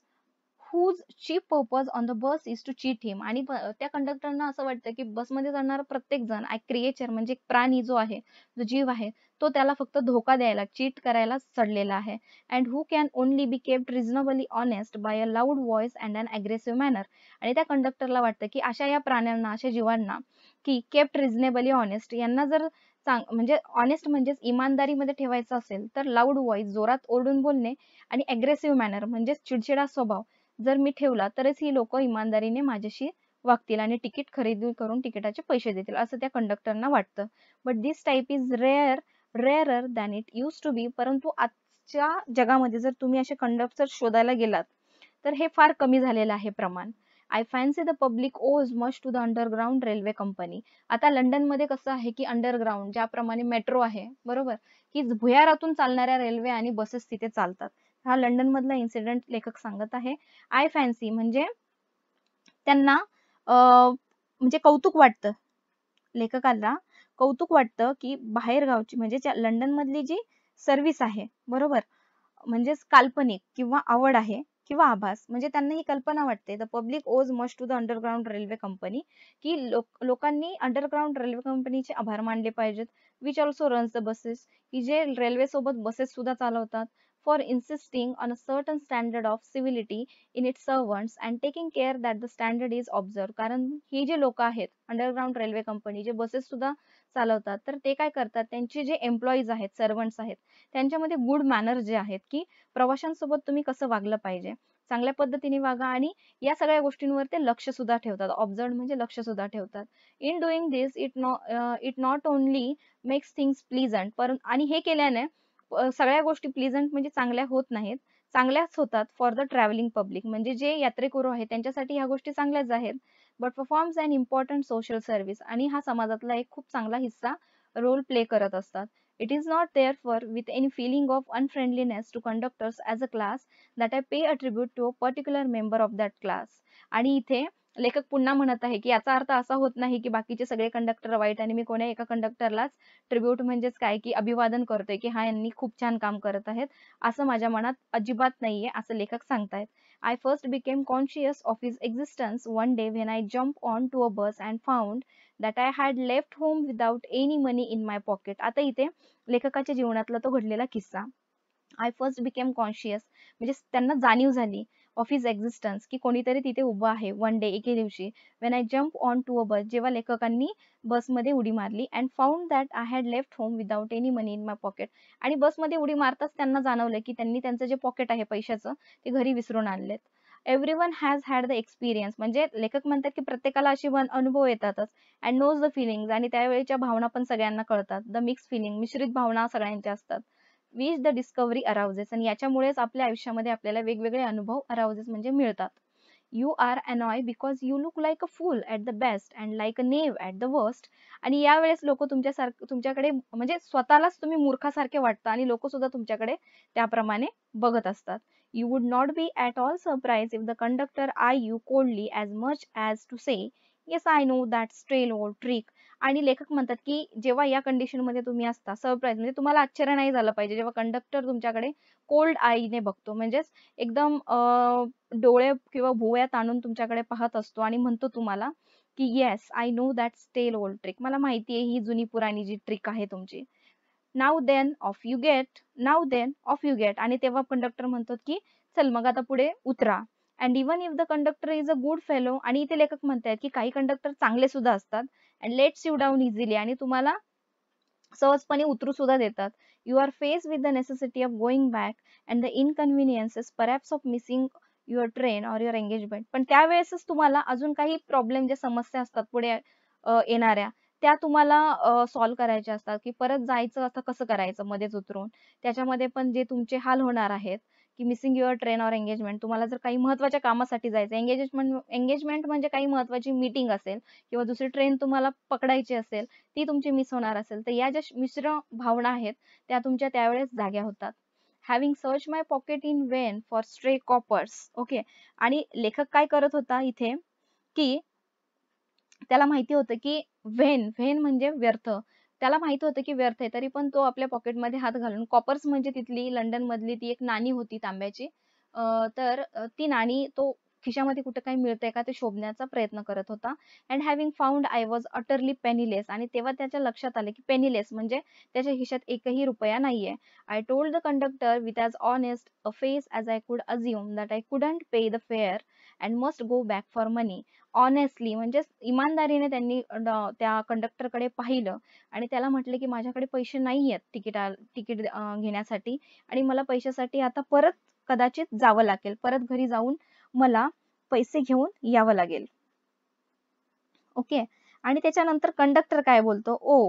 whose chief purpose on the bus is to cheat him आणि त्या कंडक्टरना असं वाटतं की बसमध्ये जाणारा प्रत्येक जण क्रिएचर म्हणजे प्राणी जो आहे जो जीव आहे तो त्याला फक्त धोका द्यायला चीट करायला चढलेला आहे and who can only be kept reasonably honest by a loud voice and an aggressive manner आणि त्या कंडक्टरला वाटतं की अशा या प्राण्यांना अशा जीवांना की केप्ट रिझनेबली ऑनेस्ट यांना जर चांग म्हणजे ऑनेस्ट म्हणजेच इमानदारीमध्ये ठेवायचं असेल तर लाऊड व्हॉइस जोरात ओरडून बोलणे आणि अग्रेसिव्ह मॅनर म्हणजेच चिडचिडा स्वभाव जर मी ठेवला तरच ही लोक इमानदारीने माझ्याशी वागतील आणि तिकीट खरेदी करून तिकिटाचे पैसे देतील असं त्या कंडक्टरना वाटतं but this type is rare rarer than it used to be परंतु आजच्या जगामध्ये जर तुम्ही असे कंडक्टर शोधायला गेलात तर हे फार कमी झालेलं आहे प्रमाण I fancy the public owes much to the underground railway company आता लंडन मध्ये कसं आहे की अंडरग्राऊंड ज्याप्रमाणे मेट्रो आहे बरोबर की भुयारातून चालणाऱ्या रेल्वे आणि बसेस तिथे चालतात हा लंडन मधला इन्सिडेंट लेखक सांगत आहे आय फॅन्सी म्हणजे त्यांना म्हणजे कौतुक वाटत लेखकाला कौतुक वाटत की बाहेर गावची म्हणजे लंडन मधली जी सर्विस आहे बरोबर म्हणजेच काल्पनिक किंवा आवड आहे किंवा आभास म्हणजे त्यांना ही कल्पना वाटते the public owes must to the underground railway company की लोकांनी अंडरग्राऊंड रेल्वे कंपनीचे आभार मानले पाहिजेत which also runs the buses की जे रेल्वे सोबत बसेस सुद्धा चालवतात for insisting on a certain standard of civility in its servants and taking care that the standard is observed कारण हे जे लोक आहेत अंडरग्राऊंड रेल्वे कंपनी जे बसेस सुद्धा चालवतात तर ते काय करतात त्यांचे जे एम्प्लॉईज आहेत सर्वंट्स आहेत त्यांच्यामध्ये गुड मॅनर जे आहेत की प्रवाशांसोबत तुम्ही कसं वागलं पाहिजे चांगल्या पद्धतीने वागा आणि या सगळ्या गोष्टींवर ते लक्ष सुद्धा ठेवतात ऑब्झर्व म्हणजे लक्ष सुद्धा ठेवतात इन डुईंग दिस इट नॉ it not only makes things pleasant for आणि हे केल्याने सगळ्या गोष्टी प्लीजंट म्हणजे चांगल्या होत नाहीत चांगल्याच होतात फॉर द ट्रॅव्हलिंग पब्लिक म्हणजे जे यात्रेकरू आहेत त्यांच्यासाठी ह्या गोष्टी चांगल्याच आहेत but performs and important social service आणि हा समाजातला एक खूप चांगला हिस्सा रोल प्ले करत असतात it is not therefore with any feeling of unfriendliness to to as a class that I pay a tribute to a particular member of that class. आणि इथे लेखक पुन्हा म्हणत आहे की याचा अर्थ असा होत नाही की बाकीचे सगळे कंडक्टर वाईट आणि मी कोण्या एका कंडक्टरलाच ट्रिब्युट म्हणजेच काय की अभिवादन करतोय की हा यांनी खूप छान काम करत आहेत असं माझ्या मनात अजिबात नाहीये असं लेखक सांगतायत I first became conscious of his existence one day when I jump on to a bus and found that I had left home without any money in my pocket आता इथे लेखकाच्या जीवनातला तो घडलेला किस्सा आय फर्स्ट बिकेम कॉन्शियस म्हणजे त्यांना जाणीव झाली ऑफ हिज एक्झिस्टन्स की कोणीतरी तिथे उभं आहे वन डे एके दिवशी when I jump on to a bus जेव्हा लेखकांनी बसमध्ये उडी मारली and found that I had left home without any money in my pocket आणि बसमध्ये उडी मारताच त्यांना जाणवलं की त्यांनी त्यांचं जे पॉकेट आहे पैशाचं ते घरी विसरून आणलेत every one has had the experience म्हणजे लेखक म्हणतात की प्रत्येकाला अशी अनुभव येतातच अँड नोज द फिलिंग आणि त्यावेळेच्या भावना पण सगळ्यांना कळतात द मिक्स फिलिंग मिश्रित भावना सगळ्यांच्या असतात वीज द डिस्कव्हरी अराउजेस आणि याच्यामुळेच आपल्या आयुष्यामध्ये आपल्याला वेगवेगळे अनुभव अराउजेस म्हणजे मिळतात you are annoy because you look like a fool at the best and like a knave at the worst आणि यावेळेस लोक तुमच्यासारखं तुमच्याकडे म्हणजे स्वतःलाच तुम्ही मूर्खासारखे वाटता आणि लोक सुद्धा तुमच्याकडे त्याप्रमाणे बघत असतात you would not be at all surprise if the conductor eye you coldly as much as to say yes I know that stale old trick आणि लेखक म्हणतात की जेव्हा या कंडिशन मध्ये तुम्ही असता सरप्राईज म्हणजे तुम्हाला आश्चर्य नाही झालं पाहिजे जेव्हा कंडक्टर तुमच्याकडे कोल्ड आईने बघतो म्हणजेच एकदम डोळे किंवा भुवया ताणून तुमच्याकडे पाहत असतो आणि म्हणतो तुम्हाला की yes I know that stale old trick मला माहिती आहे ही जुनी पुराणी जी ट्रिक आहे तुमची now then off you get now then off you get आणि तेव्हा कंडक्टर म्हणतो की चल मग आता पुढे उतरा and even if the conductor is a good fellow आणि इथे लेखक म्हणतात की काही कंडक्टर चांगले सुद्धा असतात and lets you down easily आणि तुम्हाला सहजपणे उतरू सुद्धा देतात you are face with the necessity of going back and the inconveniences perhaps of missing your train or your engagement पण त्यावेळेसच तुम्हाला अजून काही प्रॉब्लेम ज्या समस्या असतात पुढे येणाऱ्या त्या तुम्हाला सॉल्व्ह करायच्या असतात की परत जायचं असं कसं करायचं मध्येच उतरून त्याच्यामध्ये पण जे तुमचे हाल होणार आहेत की missing your train or engagement तुम्हाला जर काही महत्वाच्या कामासाठी जायचं एंगेजमेंट एंगेजमेंट म्हणजे काही महत्वाची मीटिंग असेल किंवा दुसरी ट्रेन तुम्हाला पकडायची असेल ती तुमची मिस होणार असेल तर या ज्या मिश्र भावना आहेत त्या तुमच्या त्यावेळेस जाग्या होतात having search my pocket in vain for stray coppers okay आणि लेखक काय करत होता इथे की त्याला माहिती होतं की व्हेन व्हेन म्हणजे व्यर्थ त्याला माहित होतं की व्यर्थ आहे तरी पण तो आपल्या पॉकेटमध्ये हात घालून कॉपर्स म्हणजे तिथली लंडन मधली ती एक नाणी होती तांब्याची तर ती नाणी तो खिशामध्ये कुठे काही मिळतंय का ते शोधण्याचा प्रयत्न करत होता and having found I was utterly penniless आणि तेव्हा त्याच्या लक्षात आले की पेनिलेस म्हणजे त्याच्या खिशात एकही रुपया नाहीये I told the conductor with as honest a face as I could assume that I couldn't pay the fare and must go back for money honestly म्हणजे इमानदारीने त्यांनी त्या कंडक्टरकडे पाहिलं आणि त्याला म्हटले की माझ्याकडे पैसे नाही आहेत तिकीट घेण्यासाठी आणि मला पैशासाठी आता परत कदाचित जावं लागेल परत घरी जाऊन मला पैसे घेऊन यावं लागेल ओके आणि त्याच्यानंतर कंडक्टर काय बोलतो oh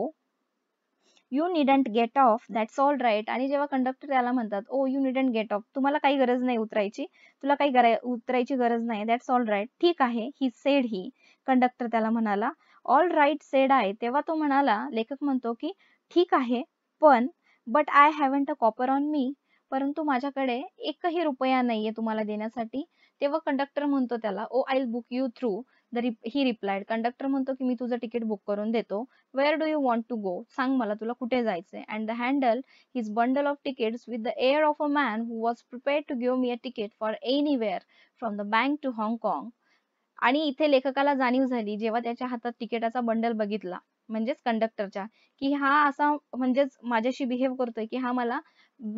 you needn't get off that's all right आणि जेव्हा कंडक्टर त्याला म्हणतात oh you needn't get off तुम्हाला काही गरज नाही उतरायची तुला काही उतरायची गरज नाही दॅट्स ऑल राईट ठीक आहे ही सेड ही कंडक्टर त्याला म्हणाला ऑल राईट सेड आहे तेव्हा तो म्हणाला लेखक म्हणतो की ठीक आहे पण but I have a copper on me परंतु माझ्याकडे एकही रुपया नाहीये तुम्हाला देण्यासाठी तेव्हा कंडक्टर म्हणतो त्याला oh I book you through he replied conductor म्हणतो की मी तुझं तिकीट बुक करून देतो where do you want to go सांग मला तुला कुठे जायचंय and the handle his bundle of tickets with the air of a man who was prepared to give me a ticket for anywhere from the bank to हाँगकाँग आणि इथे लेखकाला जाणीव झाली जेव्हा त्याच्या हातात तिकिटाचा बंडल बघितला म्हणजेच कंडक्टरच्या की हा असा म्हणजेच माझ्याशी बिहेव करतोय की हा मला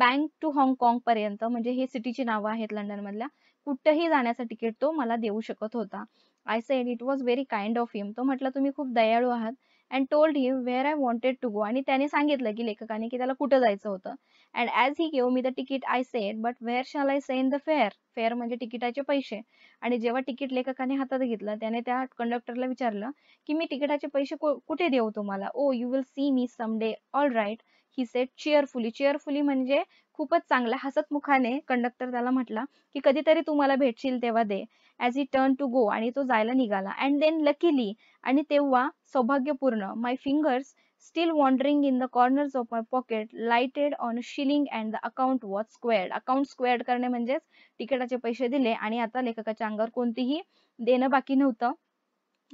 बँक टू हाँगकाँग पर्यंत म्हणजे हे सिटीची नावं आहेत लंडन मधल्या कुठंही जाण्याचा तिकीट तो मला देऊ शकत होता I said it was very kind of him तो म्हटलं तुम्ही खूप दयाळू आहात and told him where I wanted to go आणि त्याने सांगितलं की लेखकाने की त्याला कुठं जायचं होतं and as he gave me the ticket I said but where shall I send the fare fare म्हणजे तिकिटाचे पैसे आणि जेव्हा तिकीट लेखकाने हातात घेतलं त्याने त्या कंडक्टरला विचारलं की मी तिकिटाचे पैसे कुठे देऊ तुम्हाला oh you will see me someday all right he said cheerfully cheerfully म्हणजे खूपच चांगला हसतमुखाने कंडक्टर त्याला म्हटला की कधीतरी तुम्हाला भेटशील तेव्हा दे as he turn to go आणि तो जायला निघाला अँड देन लकीली आणि तेव्हा सौभाग्यपूर्ण my fingers still wandering in the corners of my pocket lighted on shilling and the account was squared account squared करणे म्हणजेच तिकिटाचे पैसे दिले आणि आता लेखकाच्या अंगावर कोणतीही देणं बाकी नव्हतं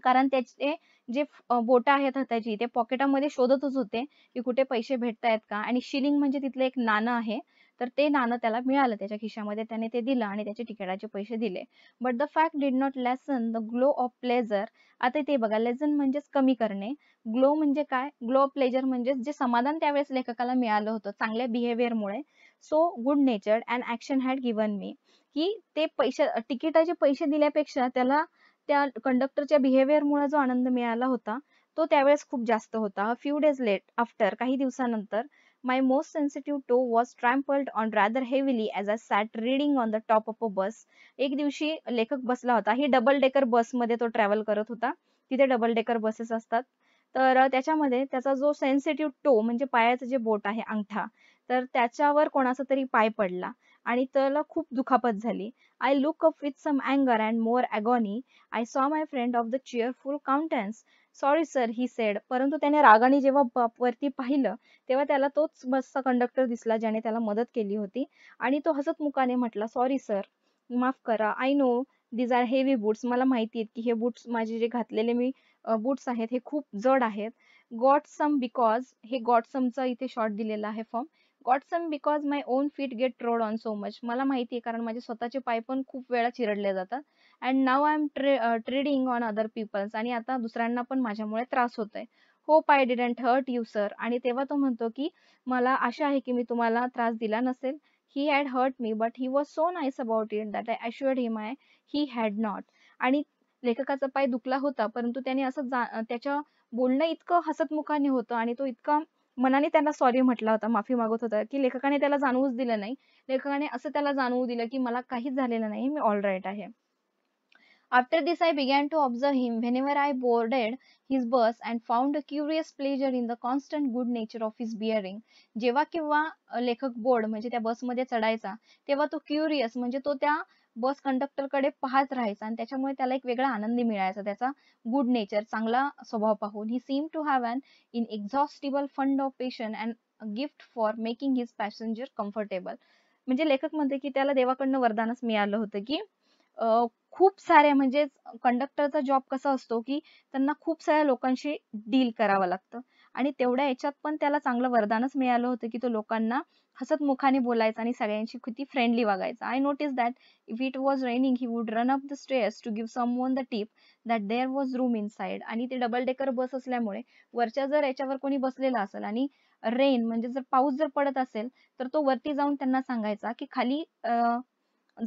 कारण त्याचे जे बोट आहेत हाताची ते पॉकेटामध्ये शोधतच होते की कुठे पैसे भेटतायत का आणि शिलिंग म्हणजे तिथलं एक नाणं आहे तर ते नाणं त्याला मिळालं त्याच्या खिशामध्ये त्याने ते दिलं आणि त्याचे तिकिटाचे पैसे दिले but the fact did not lessen the glow of pleasure आता ते बघा लेसन म्हणजेच कमी करणे ग्लो म्हणजे काय ग्लो ऑफ प्लेजर म्हणजे जे समाधान त्यावेळेस लेखकाला मिळालं होतं चांगल्या बिहेवियरमुळे so good nature and action had given me की ते पैसे तिकिटाचे पैसे दिल्यापेक्षा त्याला त्या कंडक्टरच्या बिहेवियर मुळे जो आनंद मिळाला होता तो त्यावेळेस खूप जास्त होता फ्यू डेज लेट आफ्टर काही दिवसानंतर my most sensitive toe was trampled on rather heavily as I sat reading on the top of a bus एक दिवशी लेखक बसला होता ही डबल डेकर बस मध्ये तो ट्रॅव्हल करत होता तिथे डबल डेकर बसेस असतात तर त्याच्यामध्ये त्याचा जो सेन्सिटिव्ह टो म्हणजे पायाचं जे बोट आहे अंगठा तर त्याच्यावर कोणाचा तरी पाय पडला आणि त्याला खूप दुखापत झाली. I look up with some and and more I saw saw my friend of the cheerful countenance sorry sir he said परंतु त्याने रागाने जेव्हा वरती पाहिलं तेव्हा त्याला तोच बसचा कंडक्टर दिसला ज्याने त्याला मदत केली होती आणि तो हसत मुकाने म्हटला सॉरी सर माफ करा I know these are heavy boots मला माहिती आहेत की हे बूट्स माझे जे घातलेले मी बूट्स आहेत हे खूप जड आहेत गॉट सम बिकॉज हे गॉट समचा इथे शॉर्ट दिलेला आहे form got some because my own feet get trod on so much मला माहिती आहे कारण माझे स्वतःचे पाय पण खूप वेळा चिरडले जातात अँड नाव आय एम ट्रे ट्रेडिंग ऑन अदर पीपल्स आणि आता दुसऱ्यांना पण माझ्यामुळे त्रास होत आहे hope I didn't hurt you sir आणि तेव्हा तो म्हणतो की मला आशा आहे की मी तुम्हाला त्रास दिला नसेल he had hurt me but he was so nice about it that I assured him I he had not आणि लेखकाचा पाय दुखला होता परंतु त्याने असं जा त्याच्या बोलणं इतकं हसतमुखाने होतं आणि तो इतका मनाने त्यांना सॉरी म्हटला होता माफी मागत होता की लेखकाने त्याला जाणवूच दिलं नाही लेखकाने असं त्याला जाणवू दिलं की मला काहीच झालेलं नाही मी ऑल राईट आहे after this I began to observe him whenever I boarded his bus and found a curious pleasure in the constant good nature of his bearing जेव्हा किंवा लेखक बोर्ड म्हणजे त्या बसमध्ये चढायचा तेव्हा तो क्युरियस म्हणजे तो त्या बस कंडक्टर कडे पाहत राहायचा आणि त्याच्यामुळे त्याला एक वेगळा आनंद मिळायचा त्याचा गुड नेचर चांगला स्वभाव पाहून he seem to have an inexhaustible fund of patience and gift for making his passenger comfortable म्हणजे लेखक म्हणते की त्याला देवाकडनं वरदानच मिळालं होतं की खूप साऱ्या म्हणजे कंडक्टरचा जॉब कसा असतो की त्यांना खूप साऱ्या लोकांशी डील करावं लागतं आणि तेवढ्या याच्यात पण त्याला चांगलं वरदानच मिळालं होतं की तो लोकांना हसत मुखाने बोलायचा आणि सगळ्यांशी किती फ्रेंडली वागायचा I notice that if it was raining he would run up the stairs to give someone the tip that there was room in आणि ते डबल डेकर बस असल्यामुळे वरच्या जर याच्यावर कोणी बसलेला असेल आणि रेन म्हणजे जर पाऊस जर पडत असेल तर तो वरती जाऊन त्यांना सांगायचा की खाली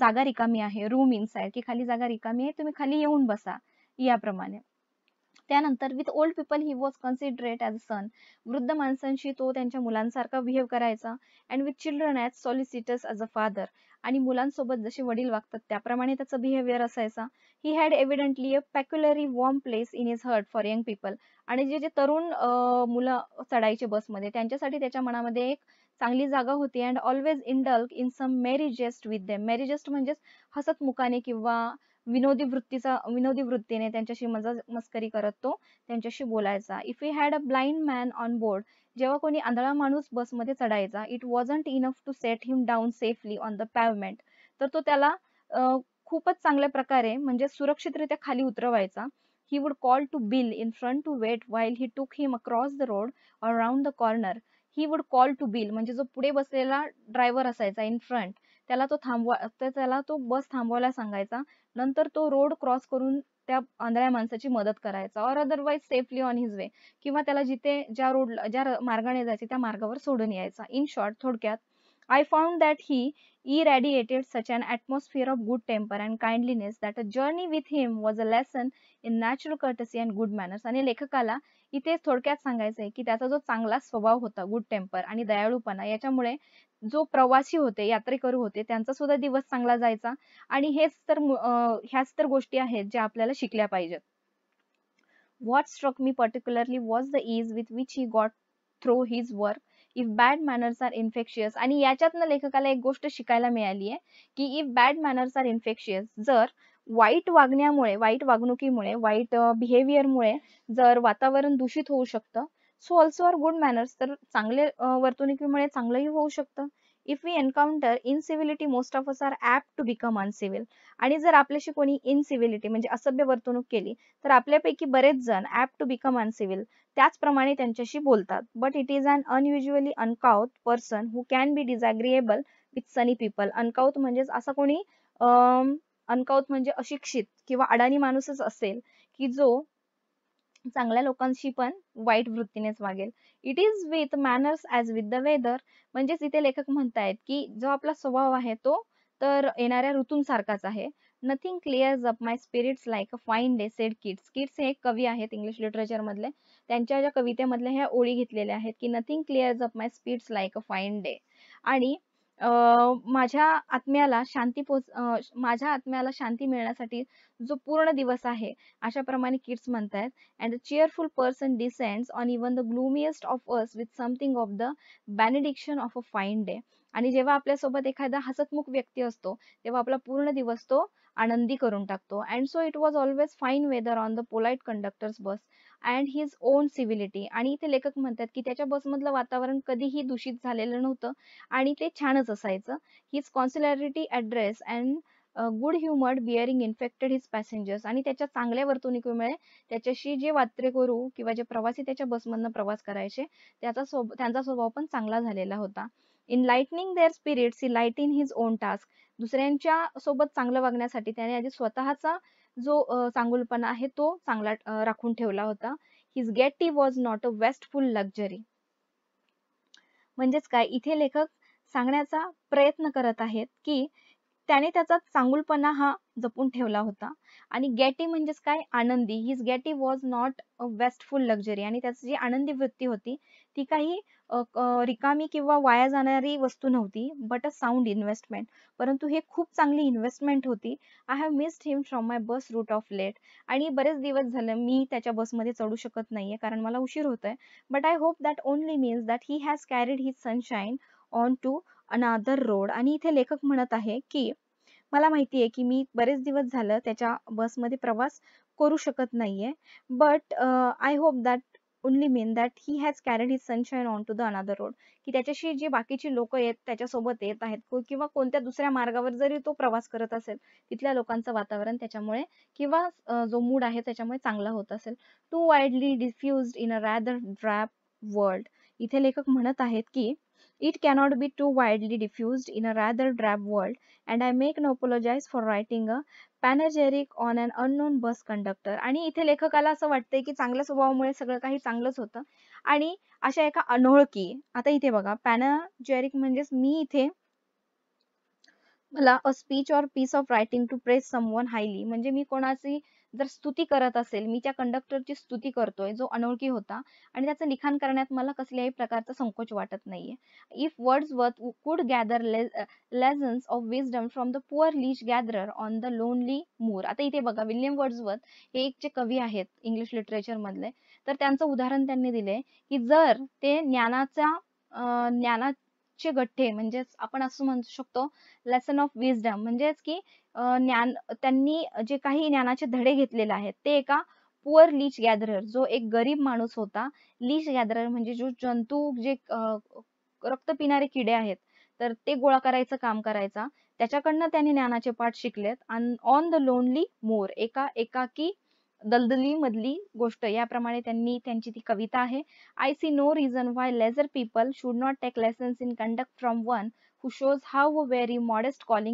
जागा रिकामी आहे रूम इन साईड की खाली जागा रिकामी आहे तुम्ही खाली येऊन बसा याप्रमाणे त्यानंतर with old people he was considerate as a son वृद्ध माणसांशी तो त्यांच्या मुलांसारखा बिहेव करायचा and with children as solicitous as a father आणि मुलांसोबत जसे वडील वागतात त्याप्रमाणे त्याचा बिहेवियर असायचा he had evidently a peculiarly warm place in his heart for young people आणि जे जे तरुण मुलं चढायचे बसमध्ये त्यांच्यासाठी त्याच्या मनामध्ये एक चांगली जागा होती and always indulged in some merry jest with them merry jest म्हणजेच हसत मुखाने किंवा विनोदी वृत्तीचा विनोदी वृत्तीने त्यांच्याशी मस्करी करत तो त्यांच्याशी बोलायचा if you had a blind man on board जेव्हा कोणी आंधळा माणूस बसमध्ये चढायचा it wasn't enough to set him down safely on the pavement तर तो त्याला खूपच चांगल्या प्रकारे म्हणजे सुरक्षितरित्या खाली उतरवायचा he would call to Bill in front to wait while he took him across the road around around the corner. He would call to म्हणजे जो पुढे बसलेला ड्रायव्हर असायचा इन फ्रंट त्याला तो थांबवा त्याला तो बस थांबवायला सांगायचा नंतर तो रोड क्रॉस करून त्या आंधळ्या माणसाची मदत करायचा और otherwise safely on his way किंवा त्याला जिथे ज्या रोड ज्या मार्गाने जायचे त्या मार्गावर सोडून यायचा इन शॉर्ट थोडक्यात I found that he radiated such an atmosphere of good temper and kindliness that a journey with him was a lesson in natural courtesy and good manners आणि लेखकाला इथे थोडक्यात सांगायचं आहे की त्याचा जो चांगला स्वभाव होता गुड टेम्पर आणि दयाळूपणा याच्यामुळे जो प्रवासी होते यात्रेकरू होते त्यांचा सुद्धा दिवस चांगला जायचा आणि हेच तर ह्याच तर गोष्टी आहेत ज्या आपल्याला शिकल्या पाहिजेत what struck me particularly was the ease with which he got through his work if bad manners are infectious आणि याच्यातनं लेखकाला एक गोष्ट शिकायला मिळाली आहे की if bad manners are infectious जर वाईट वागण्यामुळे वाईट वागणुकीमुळे वाईट बिहेवियरमुळे जर वातावरण दूषित होऊ शकतं so also are good manners तर चांगले वर्तणुकीमुळे चांगलंही होऊ शकतं if we encounter incivility most of us are apt to become uncivil आणि जर आपल्याशी कोणी इनसिव्हिलिटी म्हणजे असभ्य वर्तणूक केली तर आपल्यापैकी बरेच जण ॲप टू बिकम अनसिव्हिल त्याचप्रमाणे त्यांच्याशी बोलतात but it is an unusually uncouth person who can be disagreeable with sunny people uncouth म्हणजेच असा कोणी अनकाउथ म्हणजे अशिक्षित किंवा अडाणी माणूसच असेल की जो चांगल्या लोकांशी पण वाईट वृत्तीनेच वागेल it is with manners as with the weather म्हणजेच इथे लेखक म्हणतायत की जो आपला स्वभाव आहे तो तर येणाऱ्या सारखाच आहे nothing clears up my spirits like a fine day said Keats Keats हे एक कवी आहेत इंग्लिश लिटरेचर मधले त्यांच्या ज्या कवितेमधल्या ह्या ओळी घेतलेल्या आहेत की nothing clears up my spirits like a fine day आणि माझ्या आत्म्याला शांती पोच माझ्या आत्म्याला शांती मिळण्यासाठी जो पूर्ण दिवस आहे प्रमाणे किड्स म्हणतायत and a cheerful person descends on even the gloomiest of us with something of the benediction of a fine day आणि जेव्हा आपल्यासोबत एखादा हसतमुख व्यक्ती असतो तेव्हा आपला पूर्ण दिवस तो आनंदी करून टाकतो and so it was always fine weather on the polite conductor's bus and his own civility आणि इथे लेखक म्हणतात की त्याच्या बसमधलं वातावरण कधीही दूषित झालेलं नव्हतं आणि ते छानच असायचं हिज कॉन्सुलॅरिटी address and good humoured bearing infected his passengers आणि त्याच्या चांगल्या वर्तणुकीमुळे त्याच्याशी जे वात्रेकरू किंवा जे प्रवासी त्याच्या बसमधनं प्रवास करायचे त्याचा स्वभाव त्यांचा स्वभाव पण चांगला झालेला होता in lightening their spirits he light in his own task दुसऱ्यांच्या सोबत चांगलं वागण्यासाठी त्याने आधी स्वतःचा जो चांगुलपणा आहे तो चांगला राखून ठेवला होता his getty was not a wasteful luxury म्हणजेच काय इथे लेखक सांगण्याचा प्रयत्न करत आहेत की त्याने त्याचा चांगुलपणा हा जपून ठेवला होता आणि गॅटी म्हणजेच काय आनंदी his gaiety was not a wasteful luxury आणि त्याची जी आनंदी वृत्ती होती ती काही रिकामी किंवा वाया जाणारी वस्तू नव्हती बट अ साऊंड इन्व्हेस्टमेंट परंतु हे खूप चांगली इन्व्हेस्टमेंट होती I have missed him from my bus route of late आणि बरेच दिवस झाले मी त्याच्या बस मध्ये चढू शकत नाहीये कारण मला उशीर होत आहे but I hope that only means that he has carried his sunshine on to another road आणि इथे लेखक म्हणत आहे की मला माहिती आहे की मी बरेच दिवस झालं त्याच्या बसमध्ये प्रवास करू शकत नाहीये but I hope that only mean that he has carried his sunshine on to the another road की त्याच्याशी जे बाकीची लोक आहेत त्याच्यासोबत येत आहेत किंवा कोणत्या दुसऱ्या मार्गावर जरी तो प्रवास करत असेल तिथल्या लोकांचं वातावरण त्याच्यामुळे किंवा जो मूड आहे त्याच्यामुळे चांगला होत असेल to widely diffuse in a rather drab world इथे लेखक म्हणत आहेत की It cannot be too widely diffused in a rather drab world, and I make no apologize for writing a panegyric on an unknown bus conductor आणि इथे लेखकाला असं वाटतंय की चांगल्या स्वभावामुळे सगळं काही चांगलंच होतं आणि अशा एका अनोळखी आता इथे बघा पॅनाजेरिक म्हणजेच मी इथे मला a speech or piece of writing to praise someone highly म्हणजे मी कोणाची जर स्तुती करत असेल मी त्या कंडक्टरची स्तुती करतोय जो अनोळखी होता आणि त्याचं लिखाण करण्यात मला कसल्याही प्रकारचा संकोच वाटत नाहीये if Wordsworth could gather lessons of wisdom from the poor leech gatherer on the lonely moor आता इथे बघा विल्यम वर्ड्सवर्थ हे एक जे कवी आहेत इंग्लिश लिटरेचर मधले तर त्यांचं उदाहरण त्यांनी दिले की जर ते ज्ञानाचा ज्ञाना चे गठ्ठे म्हणजेच आपण असं म्हणू शकतो लेसन ऑफ विजडम म्हणजेच की ज्ञान त्यांनी जे काही ज्ञानाचे धडे घेतलेले आहेत ते एका पुअर लीच गॅदरर जो एक गरीब माणूस होता लीच गॅदरर म्हणजे जो जंतू जे रक्त पिणारे किडे आहेत तर ते गोळा करायचं काम करायचा त्याच्याकडनं त्यांनी ज्ञानाचे पाठ शिकलेत आणि ऑन द लोनली मोर एका एकाकी दलदली मधली गोष्ट याप्रमाणे त्यांनी त्यांची ती कविता आहे I see no reason lesser people should not take lessons in conduct from one who shows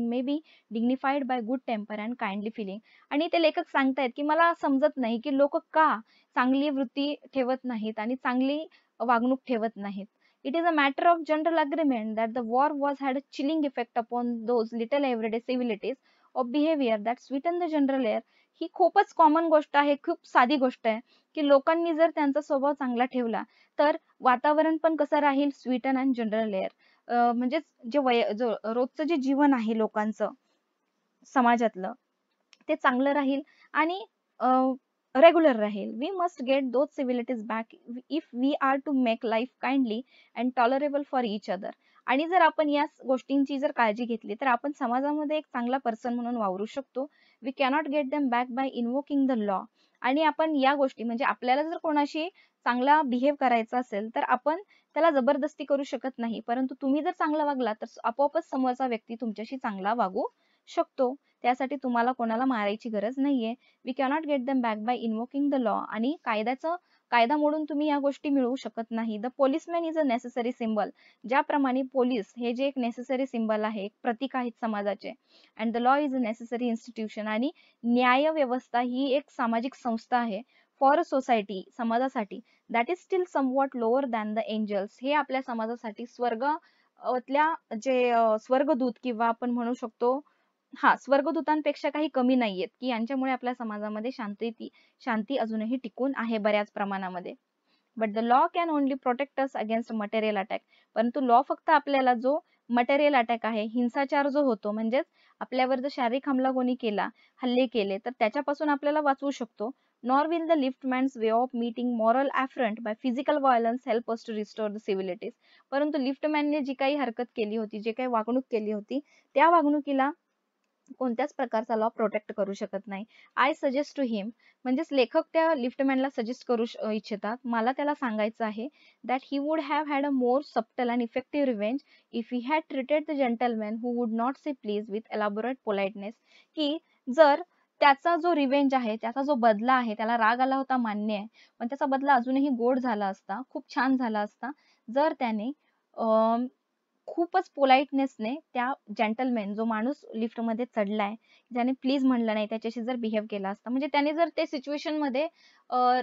may be dignified by good temper and kindly feeling आणि ते लेखक सांगतायत की मला समजत नाही की लोक का चांगली वृत्ती ठेवत नाहीत आणि चांगली वागणूक ठेवत नाहीत it is a matter of general agreement that the war was had a chilling effect upon those little every civilities of that sweet in general air ही खूपच कॉमन गोष्ट आहे खूप साधी गोष्ट आहे की लोकांनी जर त्यांचा स्वभाव चांगला ठेवला तर वातावरण पण कसं राहील स्वीटन अँड जनरल एअर म्हणजे जे रोजचं जे जीवन आहे लोकांचं समाजातलं ते चांगलं राहील आणि रेग्युलर राहील we must get those civilities back if we are to make life kindly and tolerable for each other आणि जर आपण या गोष्टींची जर काळजी घेतली तर आपण समाजामध्ये एक चांगला पर्सन म्हणून वावरू शकतो we cannot get them back by invoking the law आणि आपण या गोष्टी म्हणजे आपल्याला जर कोणाशी चांगला बिहेव करायचा असेल तर आपण त्याला जबरदस्ती करू शकत नाही परंतु तुम्ही जर चांगला वागला तर आपोआपच समोरचा व्यक्ती तुमच्याशी चांगला वागू शकतो त्यासाठी तुम्हाला कोणाला मारायची गरज नाहीये we cannot get them back by invoking the law आणि कायद्याचं कायदा मोडून तुम्ही या गोष्टी मिळवू शकत नाही the policeman is a necessary symbol ज्याप्रमाणे पोलीस हे जे एक नेसेसरी सिम्बल आहे एक प्रतीक आहेत समाजाचे and the law is a necessary institution आणि न्याय व्यवस्था ही एक सामाजिक संस्था आहे फॉर सोसायटी समाजासाठी that is still somewhat lower than the angels हे आपल्या समाजासाठी स्वर्ग जे स्वर्गदूत किंवा आपण म्हणू शकतो हा स्वर्गदूतांपेक्षा काही कमी नाहीयेत की यांच्यामुळे आपल्या समाजामध्ये शांती शांती अजूनही टिकून आहे बऱ्याच प्रमाणामध्ये but the law can only protect us against material attack परंतु लॉ फक्त आपल्याला जो मटेरियल अटॅक आहे हिंसाचार जो होतो म्हणजेच आपल्यावर जर शारीरिक हमला कोणी केला हल्ले केले तर त्याच्यापासून आपल्याला वाचवू शकतो nor will the liftman's way of meeting moral affront by physical violence help us to restore the civilities परंतु लिफ्टमॅनने जी काही हरकत केली होती जे काही वागणूक केली होती त्या वागणुकीला कोणत्याच प्रकारचा लॉ प्रोटेक्ट करू शकत नाही आय सजेस्ट टू हिम म्हणजेच लेखक त्या लिफ्टमॅनला सजेस्ट करू इच्छितात मला त्याला सांगायचं आहे that he would have had a more subtle and effective revenge if he had treated the gentleman who would not say please with elaborate politeness की जर त्याचा जो रिवेंज आहे त्याचा जो बदला आहे त्याला राग आला होता मान्य आहे पण त्याचा बदला अजूनही गोड झाला असता खूप छान झाला असता जर त्याने खूपच पोलाइटनेसने त्या जेंटलमॅन जो माणूस लिफ्ट मध्ये चढलाय ज्याने प्लीज म्हणलं नाही त्याच्याशी जर बिहेव केला असता म्हणजे त्याने जर ते सिच्युएशन मध्ये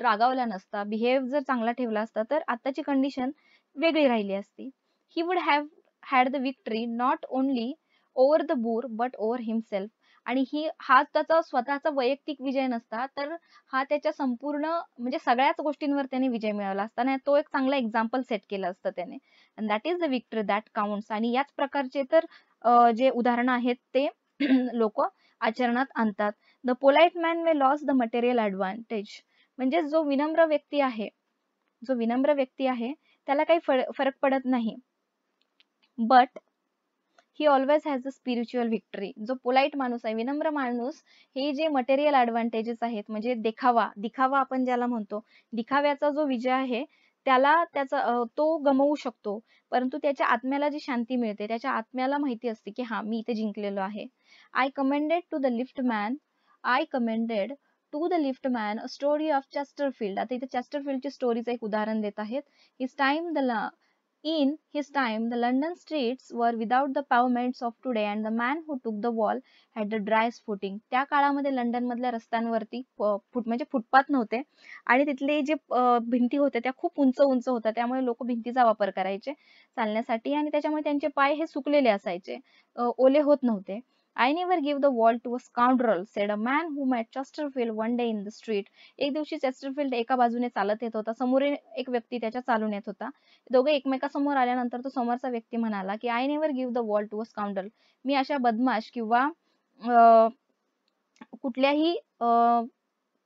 रागावला नसता बिहेव जर चांगला ठेवला असता तर आताची कंडिशन वेगळी राहिली असती he would have had the victory not only over the boor but over himself आणि ही हा त्याचा स्वतःचा वैयक्तिक विजय नसता तर हा त्याच्या संपूर्ण म्हणजे सगळ्याच गोष्टींवर त्याने विजय मिळवला असता ना तो एक चांगला एक्झाम्पल सेट केला असतं त्याने that is the victor that counts आणि याच प्रकारचे तर जे उदाहरणं आहेत ते लोक आचरणात आणतात the polite man may lose the material advantage म्हणजे जो विनम्र व्यक्ती आहे जो विनम्र व्यक्ती आहे त्याला काही फरक पडत नाही but he always has a spiritual victory जो पोलाईट माणूस आहे विनम्र माणूस हे जे मटेरियल ऍडव्हान्टेजेस आहेत म्हणजे देखावा दिखावा आपण ज्याला म्हणतो दिखाव्याचा जो विजय आहे त्याला त्याचा तो गमवू शकतो परंतु त्याच्या आत्म्याला जी शांती मिळते त्याच्या आत्म्याला माहिती असते की हा मी इथे जिंकलेलो आहे I commended to the lift man I commended to the lift man story of Chesterfield आता इथे चेस्टरफिल्डची स्टोरीचं एक उदाहरण देत आहेत his time the In his time, the London streets were without the pavements of today and the man who took the wall had the driest footing. त्या काळामध्ये लंडन मधल्या रस्त्यांवरती फुट म्हणजे फुटपाथ नव्हते आणि तिथले जे भिंती होत्या त्या खूप उंच उंच होत्या त्यामुळे लोक भिंतीचा वापर करायचे चालण्यासाठी आणि त्याच्यामुळे त्यांचे पाय हे सुकलेले असायचे ओले होत नव्हते I never give the wall to a scoundrel said a man who met Chesterfield one day in the street एक दिवशी चेस्टरफिल्ड एका बाजूने चालत येत होता समोर एक व्यक्ती त्याच्या चालून येत होता दोघे एकमेकासमोर आल्यानंतर तो समोरचा व्यक्ती म्हणाला की I never give the wall to a scoundrel मी अशा बदमाश किंवा कुठल्याही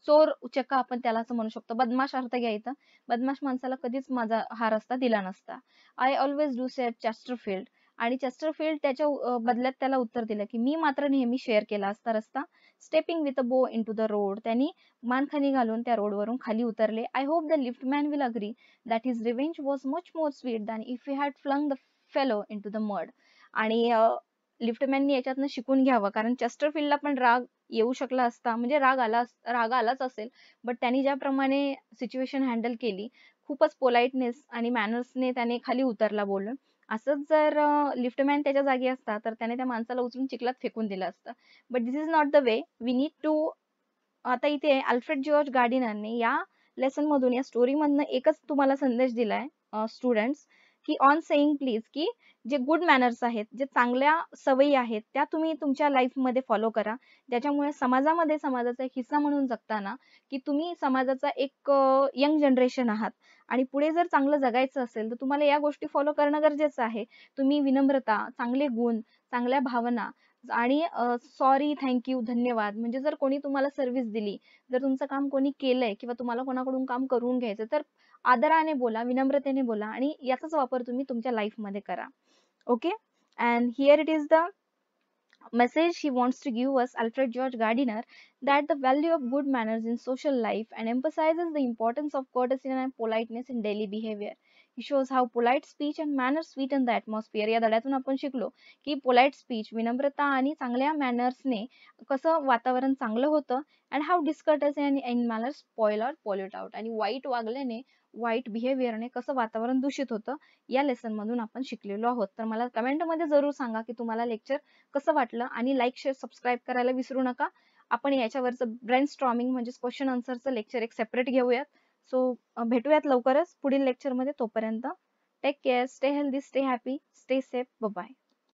चोर उचका आपण त्याला असं म्हणू शकतो बदमाश अर्थ घ्यायचा बदमाश माणसाला कधीच माझा हा रस्ता दिला नसता I always do said Chesterfield आणि चेस्टरफिल्ड त्याच्या बदल्यात त्याला उत्तर दिलं की मी मात्र नेहमी शेअर केला असता रस्ता स्टेपिंग विथ अ बो इन टू द रोड त्यांनी मानखानी घालून त्या रोडवरून खाली उतरले I hope the lift man will agree that is revenge was much more sweet than if you had flung the fellow into the mud आणि लिफ्टमॅननी याच्यातनं शिकून घ्यावं कारण चेस्टरफिल्डला पण राग येऊ शकला असता म्हणजे राग आला राग आलाच असेल बट त्यांनी ज्याप्रमाणे सिच्युएशन हँडल केली खूपच पोलाइटनेस आणि मॅनर्सने त्याने खाली उतरला बोलून असंच जर लिफ्टमॅन त्याच्या जागी असता तर त्याने त्या माणसाला उचलून चिखलात फेकून दिलं असतं but this is not the way we need to आता इथे अल्फ्रेड जॉर्ज ने या लेसन मधून या स्टोरी मधनं एकच तुम्हाला संदेश दिलाय स्टुडंट्स की ऑन सेईंग प्लीज की जे गुड मॅनर्स आहेत जे चांगल्या सवयी आहेत त्या तुम्ही तुमच्या मध्ये फॉलो करा ज्याच्यामुळे समाजामध्ये समाजाचा एक हिस्सा म्हणून जगताना की तुम्ही समाजाचा एक यंग जनरेशन आहात आणि पुढे जर चांगलं जगायचं असेल तर तुम्हाला या गोष्टी फॉलो करणं गरजेचं आहे तुम्ही विनम्रता चांगले गुण चांगल्या भावना आणि सॉरी थँक्यू धन्यवाद म्हणजे जर कोणी तुम्हाला सर्व्हिस दिली जर तुमचं काम कोणी केलंय किंवा तुम्हाला कोणाकडून काम करून घ्यायचं तर आदराने बोला विनम्रतेने बोला आणि याचाच वापर तुम्ही तुमच्या लाईफमध्ये करा okay and here it is the message he wants to give us, Alfred George Gardiner, that the value of good manners in social life and emphasizes the importance of courtesy and politeness in daily behavior. He shows how polite speech and manners sweeten the atmosphere. या धड्यातून आपण शिकलो की polite speech विनम्रता आणि चांगल्या मॅनर्सने कसं वातावरण चांगलं होतं and how discourtesy and in manners spoil or pollute out आणि वाईट वागल्याने वाईट ने कसं वातावरण दूषित होतं या लेसन मधून आपण शिकलेलो आहोत तर मला कमेंट मध्ये जरूर सांगा की तुम्हाला लेक्चर कसं वाटलं आणि लाईक शेअर सबस्क्राईब करायला विसरू नका आपण याच्यावरचं ब्रेन स्ट्रॉमिंग म्हणजे क्वेश्चन आन्सरचं लेक्चर एक सेपरेट घेऊयात सो भेटूयात लवकरच पुढील लेक्चर मध्ये तोपर्यंत take care stay healthy stay happy stay safe ब बाय